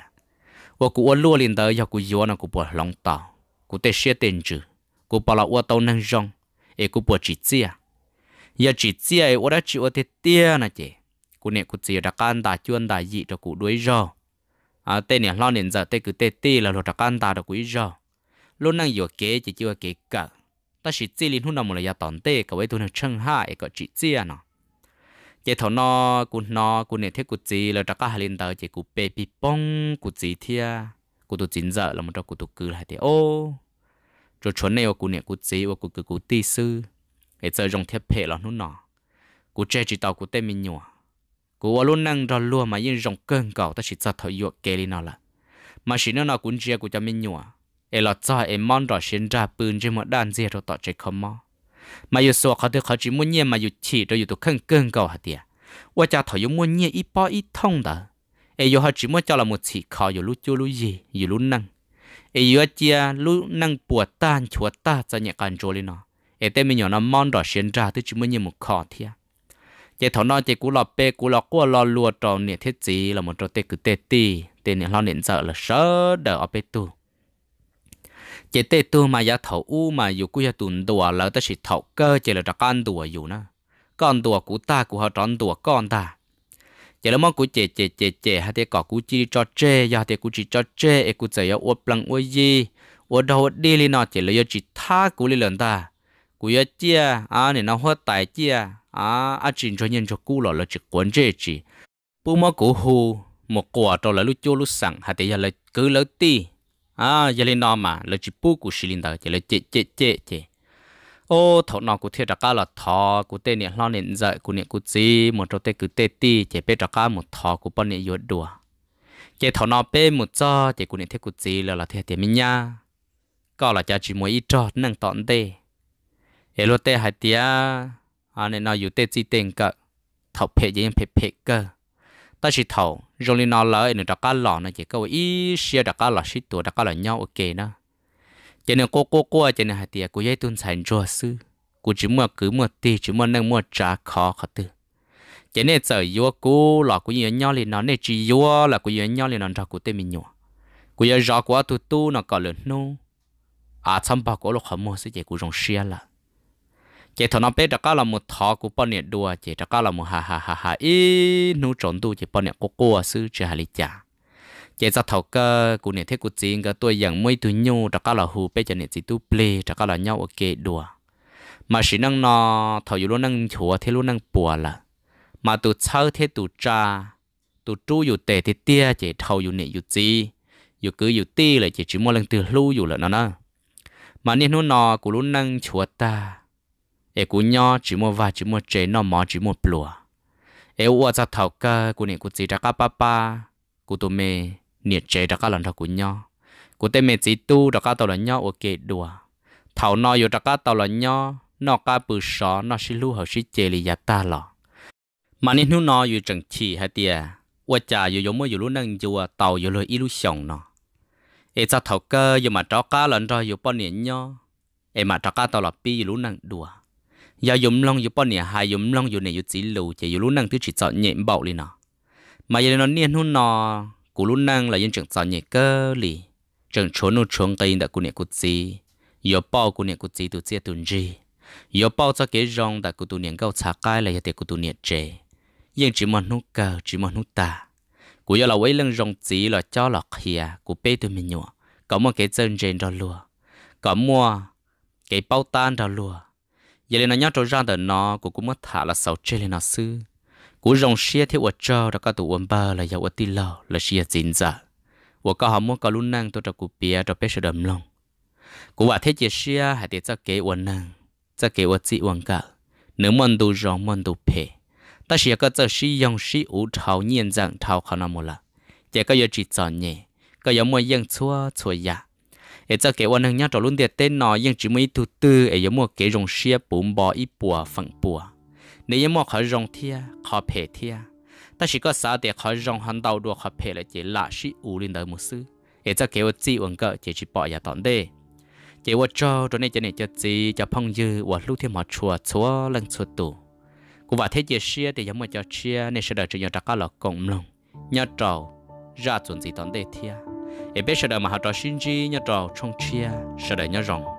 và cô ôn luôn lên tới giờ cô yếu nó cô bỏ lòng tao cô tê xe tên chứ cô bảo là ô tàu năng rong ê e cô bỏ chỉ chia giờ chỉ chia ê ô đã chỉ ô thế tia nè chị cô nè cô chỉ đã can đã chuyên đã dị cho cô đuối rò à tên nè lo nền giờ tên cứ tê tê là lo đã can đã được quý rò luôn năng vừa kế chỉ chưa kế cả ta chỉ chia liên hôn nào một là giờ tòn tê cả với tôi năng chân hại cả chỉ chia nọ chị thọ nó cô nó cô nè thế cô chỉ là đã cả hai lên tờ chị cô bê bì bông cô chỉ thia cô tôi chính giờ là một trong cô tôi cứ lại thế ô rồi chuẩn này của nè của chế của của của tì sư để giờ dùng thiết phe là nó nọ của chơi chỉ tàu của tên mình nhua của luôn năng rồi luôn mà yên dùng cơn cầu ta chỉ cho thời dụ kê đi nó là mà chỉ nó nọ cũng chơi của cho mình nhua em lọt cho em mong rồi xin ra bùn trên một đàn dê rồi tọt chơi không mò mà yêu số họ thì họ chỉ muốn nhẹ mà yêu chỉ rồi yêu tụ cơn cơn cầu hả tiệt và cha thời muốn nhẹ ít bao ít thông đó em yêu họ chỉ muốn cho là một chỉ khó yêu lúc chưa lúc gì yêu lúc năng e yu chia à, lu năng bùa tan chúa ta cho nhẹ cản chỗ lên nó e tên mình nhỏ nó mong đỏ xuyên ra tới chúng mới như một khó thia à. chế thọ nó chế cú lọ bê cú lọ cua lọ lùa trò nè thiết gì là một trò tê cứ tê tì tê nè lo nện sợ là sợ đỡ ở bê tu chế tê tu mà giá thầu u mà dù cú giá tùn đùa lỡ tới chỉ thầu cơ chế là trò con đùa dù nữa con đùa của ta của họ tròn đùa con ta chỉ là món cú chè chè chè chè hai cái cỏ cú chi cho chè giờ hai cái cú chi cho chè e cú chơi ở uất lăng uất gì uất đầu đi lên nọ chỉ là do chỉ tha cú lên lần ta cú giờ chia à nên nó hoa tài chia à à chỉ cho nhân cho cú lọ là chỉ quấn chè chỉ bu mà cú hù một quả đó là lúc chua lúc sẵn hai cái giờ là cứ lấy ti à giờ lên nó mà là chỉ bu cú xí lên ta chỉ là chè chè chè chè ô thọ nọ cụ thiệt cá là thọ cụ tê niệm lo niệm dậy cụ niệm cụ gì một trâu tê cụ tê ti chỉ biết cá một thọ cụ bao niệm yuột đùa chỉ thọ nọ bê một cho chỉ cụ niệm thế cụ gì là là thiệt tiền mình nha có là cha chỉ mỗi ít cho nâng tọn tê để lo tê hai tia anh nên nó yêu tê gì tiền cỡ thọ phê gì phê phê cơ ta chỉ thọ rồi nó lỡ nữa cá lọ nó chỉ có ít xia cá lọ xí tuổi cá lọ nhau ok nữa cho nên cô cô cô cho nên hạt tiền của dây tuân sản cho sư của chỉ mua cứ mua ti chỉ mua nâng mua trả khó khó tư cho nên sợ yếu cô là của nhiều nhau liền nó nên chỉ yếu là của nhiều nhau liền nó ra của tên mình nhỏ của yếu rõ của tu tu nó có lớn nô à chăm bảo của lúc họ mua sẽ chỉ của rong xia là chỉ thằng nó biết đó là một thọ của bọn nhện đùa chỉ đó là một hà hà hà hà ý nô trộn tu chỉ bọn nhện cô cô sư chỉ hà lý chả chế ra thầu cơ của nền thế của chính cái tôi dạng mấy thứ nhau đó là hù bây giờ nền chỉ tu ple đó là nhau ok đùa mà chỉ năng nó thầu yếu luôn năng chùa thế luôn năng bùa là mà tụ sau thế tụ cha tụ chú yếu tệ thì tia chỉ thầu yếu nền yếu gì yếu cứ yếu ti là chỉ chỉ mua lần từ lưu yếu là nó nè. mà nên nó nó của luôn năng chùa ta ê của nhau chỉ mua và chỉ mua chế nó mỏ chỉ mua plua ê uất ra thầu cơ của nền của chỉ ra là ba ba cụ tụi mẹ nhiệt chế đã các lần đầu của nhau của tên mẹ chỉ tu đã các tàu là nhau ở kệ đùa thảo nó yêu đã các tàu là nhau nó cả bự sọ nó xí lưu hậu xí chế lì giặt ta lọ mà nên nó nó yêu chẳng chỉ hay tiề và cha yêu giống mới yêu lúc năng chùa tàu yêu lời yêu sống nó ê cha thảo cơ yêu mà đó các lần rồi yêu bao nhiêu nhau ê mà đó các tàu là pi yêu lúc năng đùa giờ dùng long yêu bao nhiêu hai dùng long yêu này yêu chỉ lưu chỉ yêu năng thứ chỉ chọn nhện bậu liền nó mà giờ nó niên hôn cú lúc năng là dân trưởng sao nhẹ cơ lì trường trốn nô cái cây đã cú nhẹ cú gì yo bao cú nhẹ cú gì tụ chia tuần gì yo bao cho cái rong đã cú tụ nhẹ gạo xả cái là hiện cú tụ nhẹ trẻ nhưng chỉ mòn nút cơ chỉ mòn nút ta cú yo là quấy lưng rong chỉ là cho là khía cú bê tụi mình nhọ có một cái chân trên đó lùa có mua cái bao tan đó lùa giờ lên nó nhát trâu ra đời nó cú cũng mất thả là sáu chơi lên nó sư u rong xia thế u cho ra các tụ uốn ba là giàu ti lo là xia chín giả dạ. u có họ muốn có luôn năng tôi cho cụ bia cho bé sự đầm lòng cụ bảo thế chỉ xia hãy để cho kế uốn năng cho kế uốn chỉ uốn cả nếu mòn đủ rong mòn đủ phê ta xia có cho xi yong xi u thảo nhiên rằng thảo khả năng một là chỉ có giờ chỉ chọn nhẹ có giờ mua yên chua chua ya. ấy cho kế uốn năng nhá cho luôn để tên nó yên chỉ mới tu tư ấy giờ mua kế rong xia bùm bò ít bùa phẳng bùa nếu như mà khó rong thia khó phê thia ta chỉ có sao để khó rong hắn đầu đua khó phê là chỉ là sĩ u linh đời một sư để cho kiểu chỉ uống cỡ chỉ chỉ bỏ nhà tọn đê chỉ vợ cho rồi này cho này cho gì cho phong dư vợ lúc thêm mà chùa chúa lần chùa tu, cũng và thế chỉ xia để giống mà cho xia nên sẽ đợi cho nhà trắc là cộng lòng nhớ trầu ra chuẩn gì tọn đê thia để biết sẽ đợi mà họ trò sinh chi nhớ trầu trong chia sẽ đợi nhớ rồng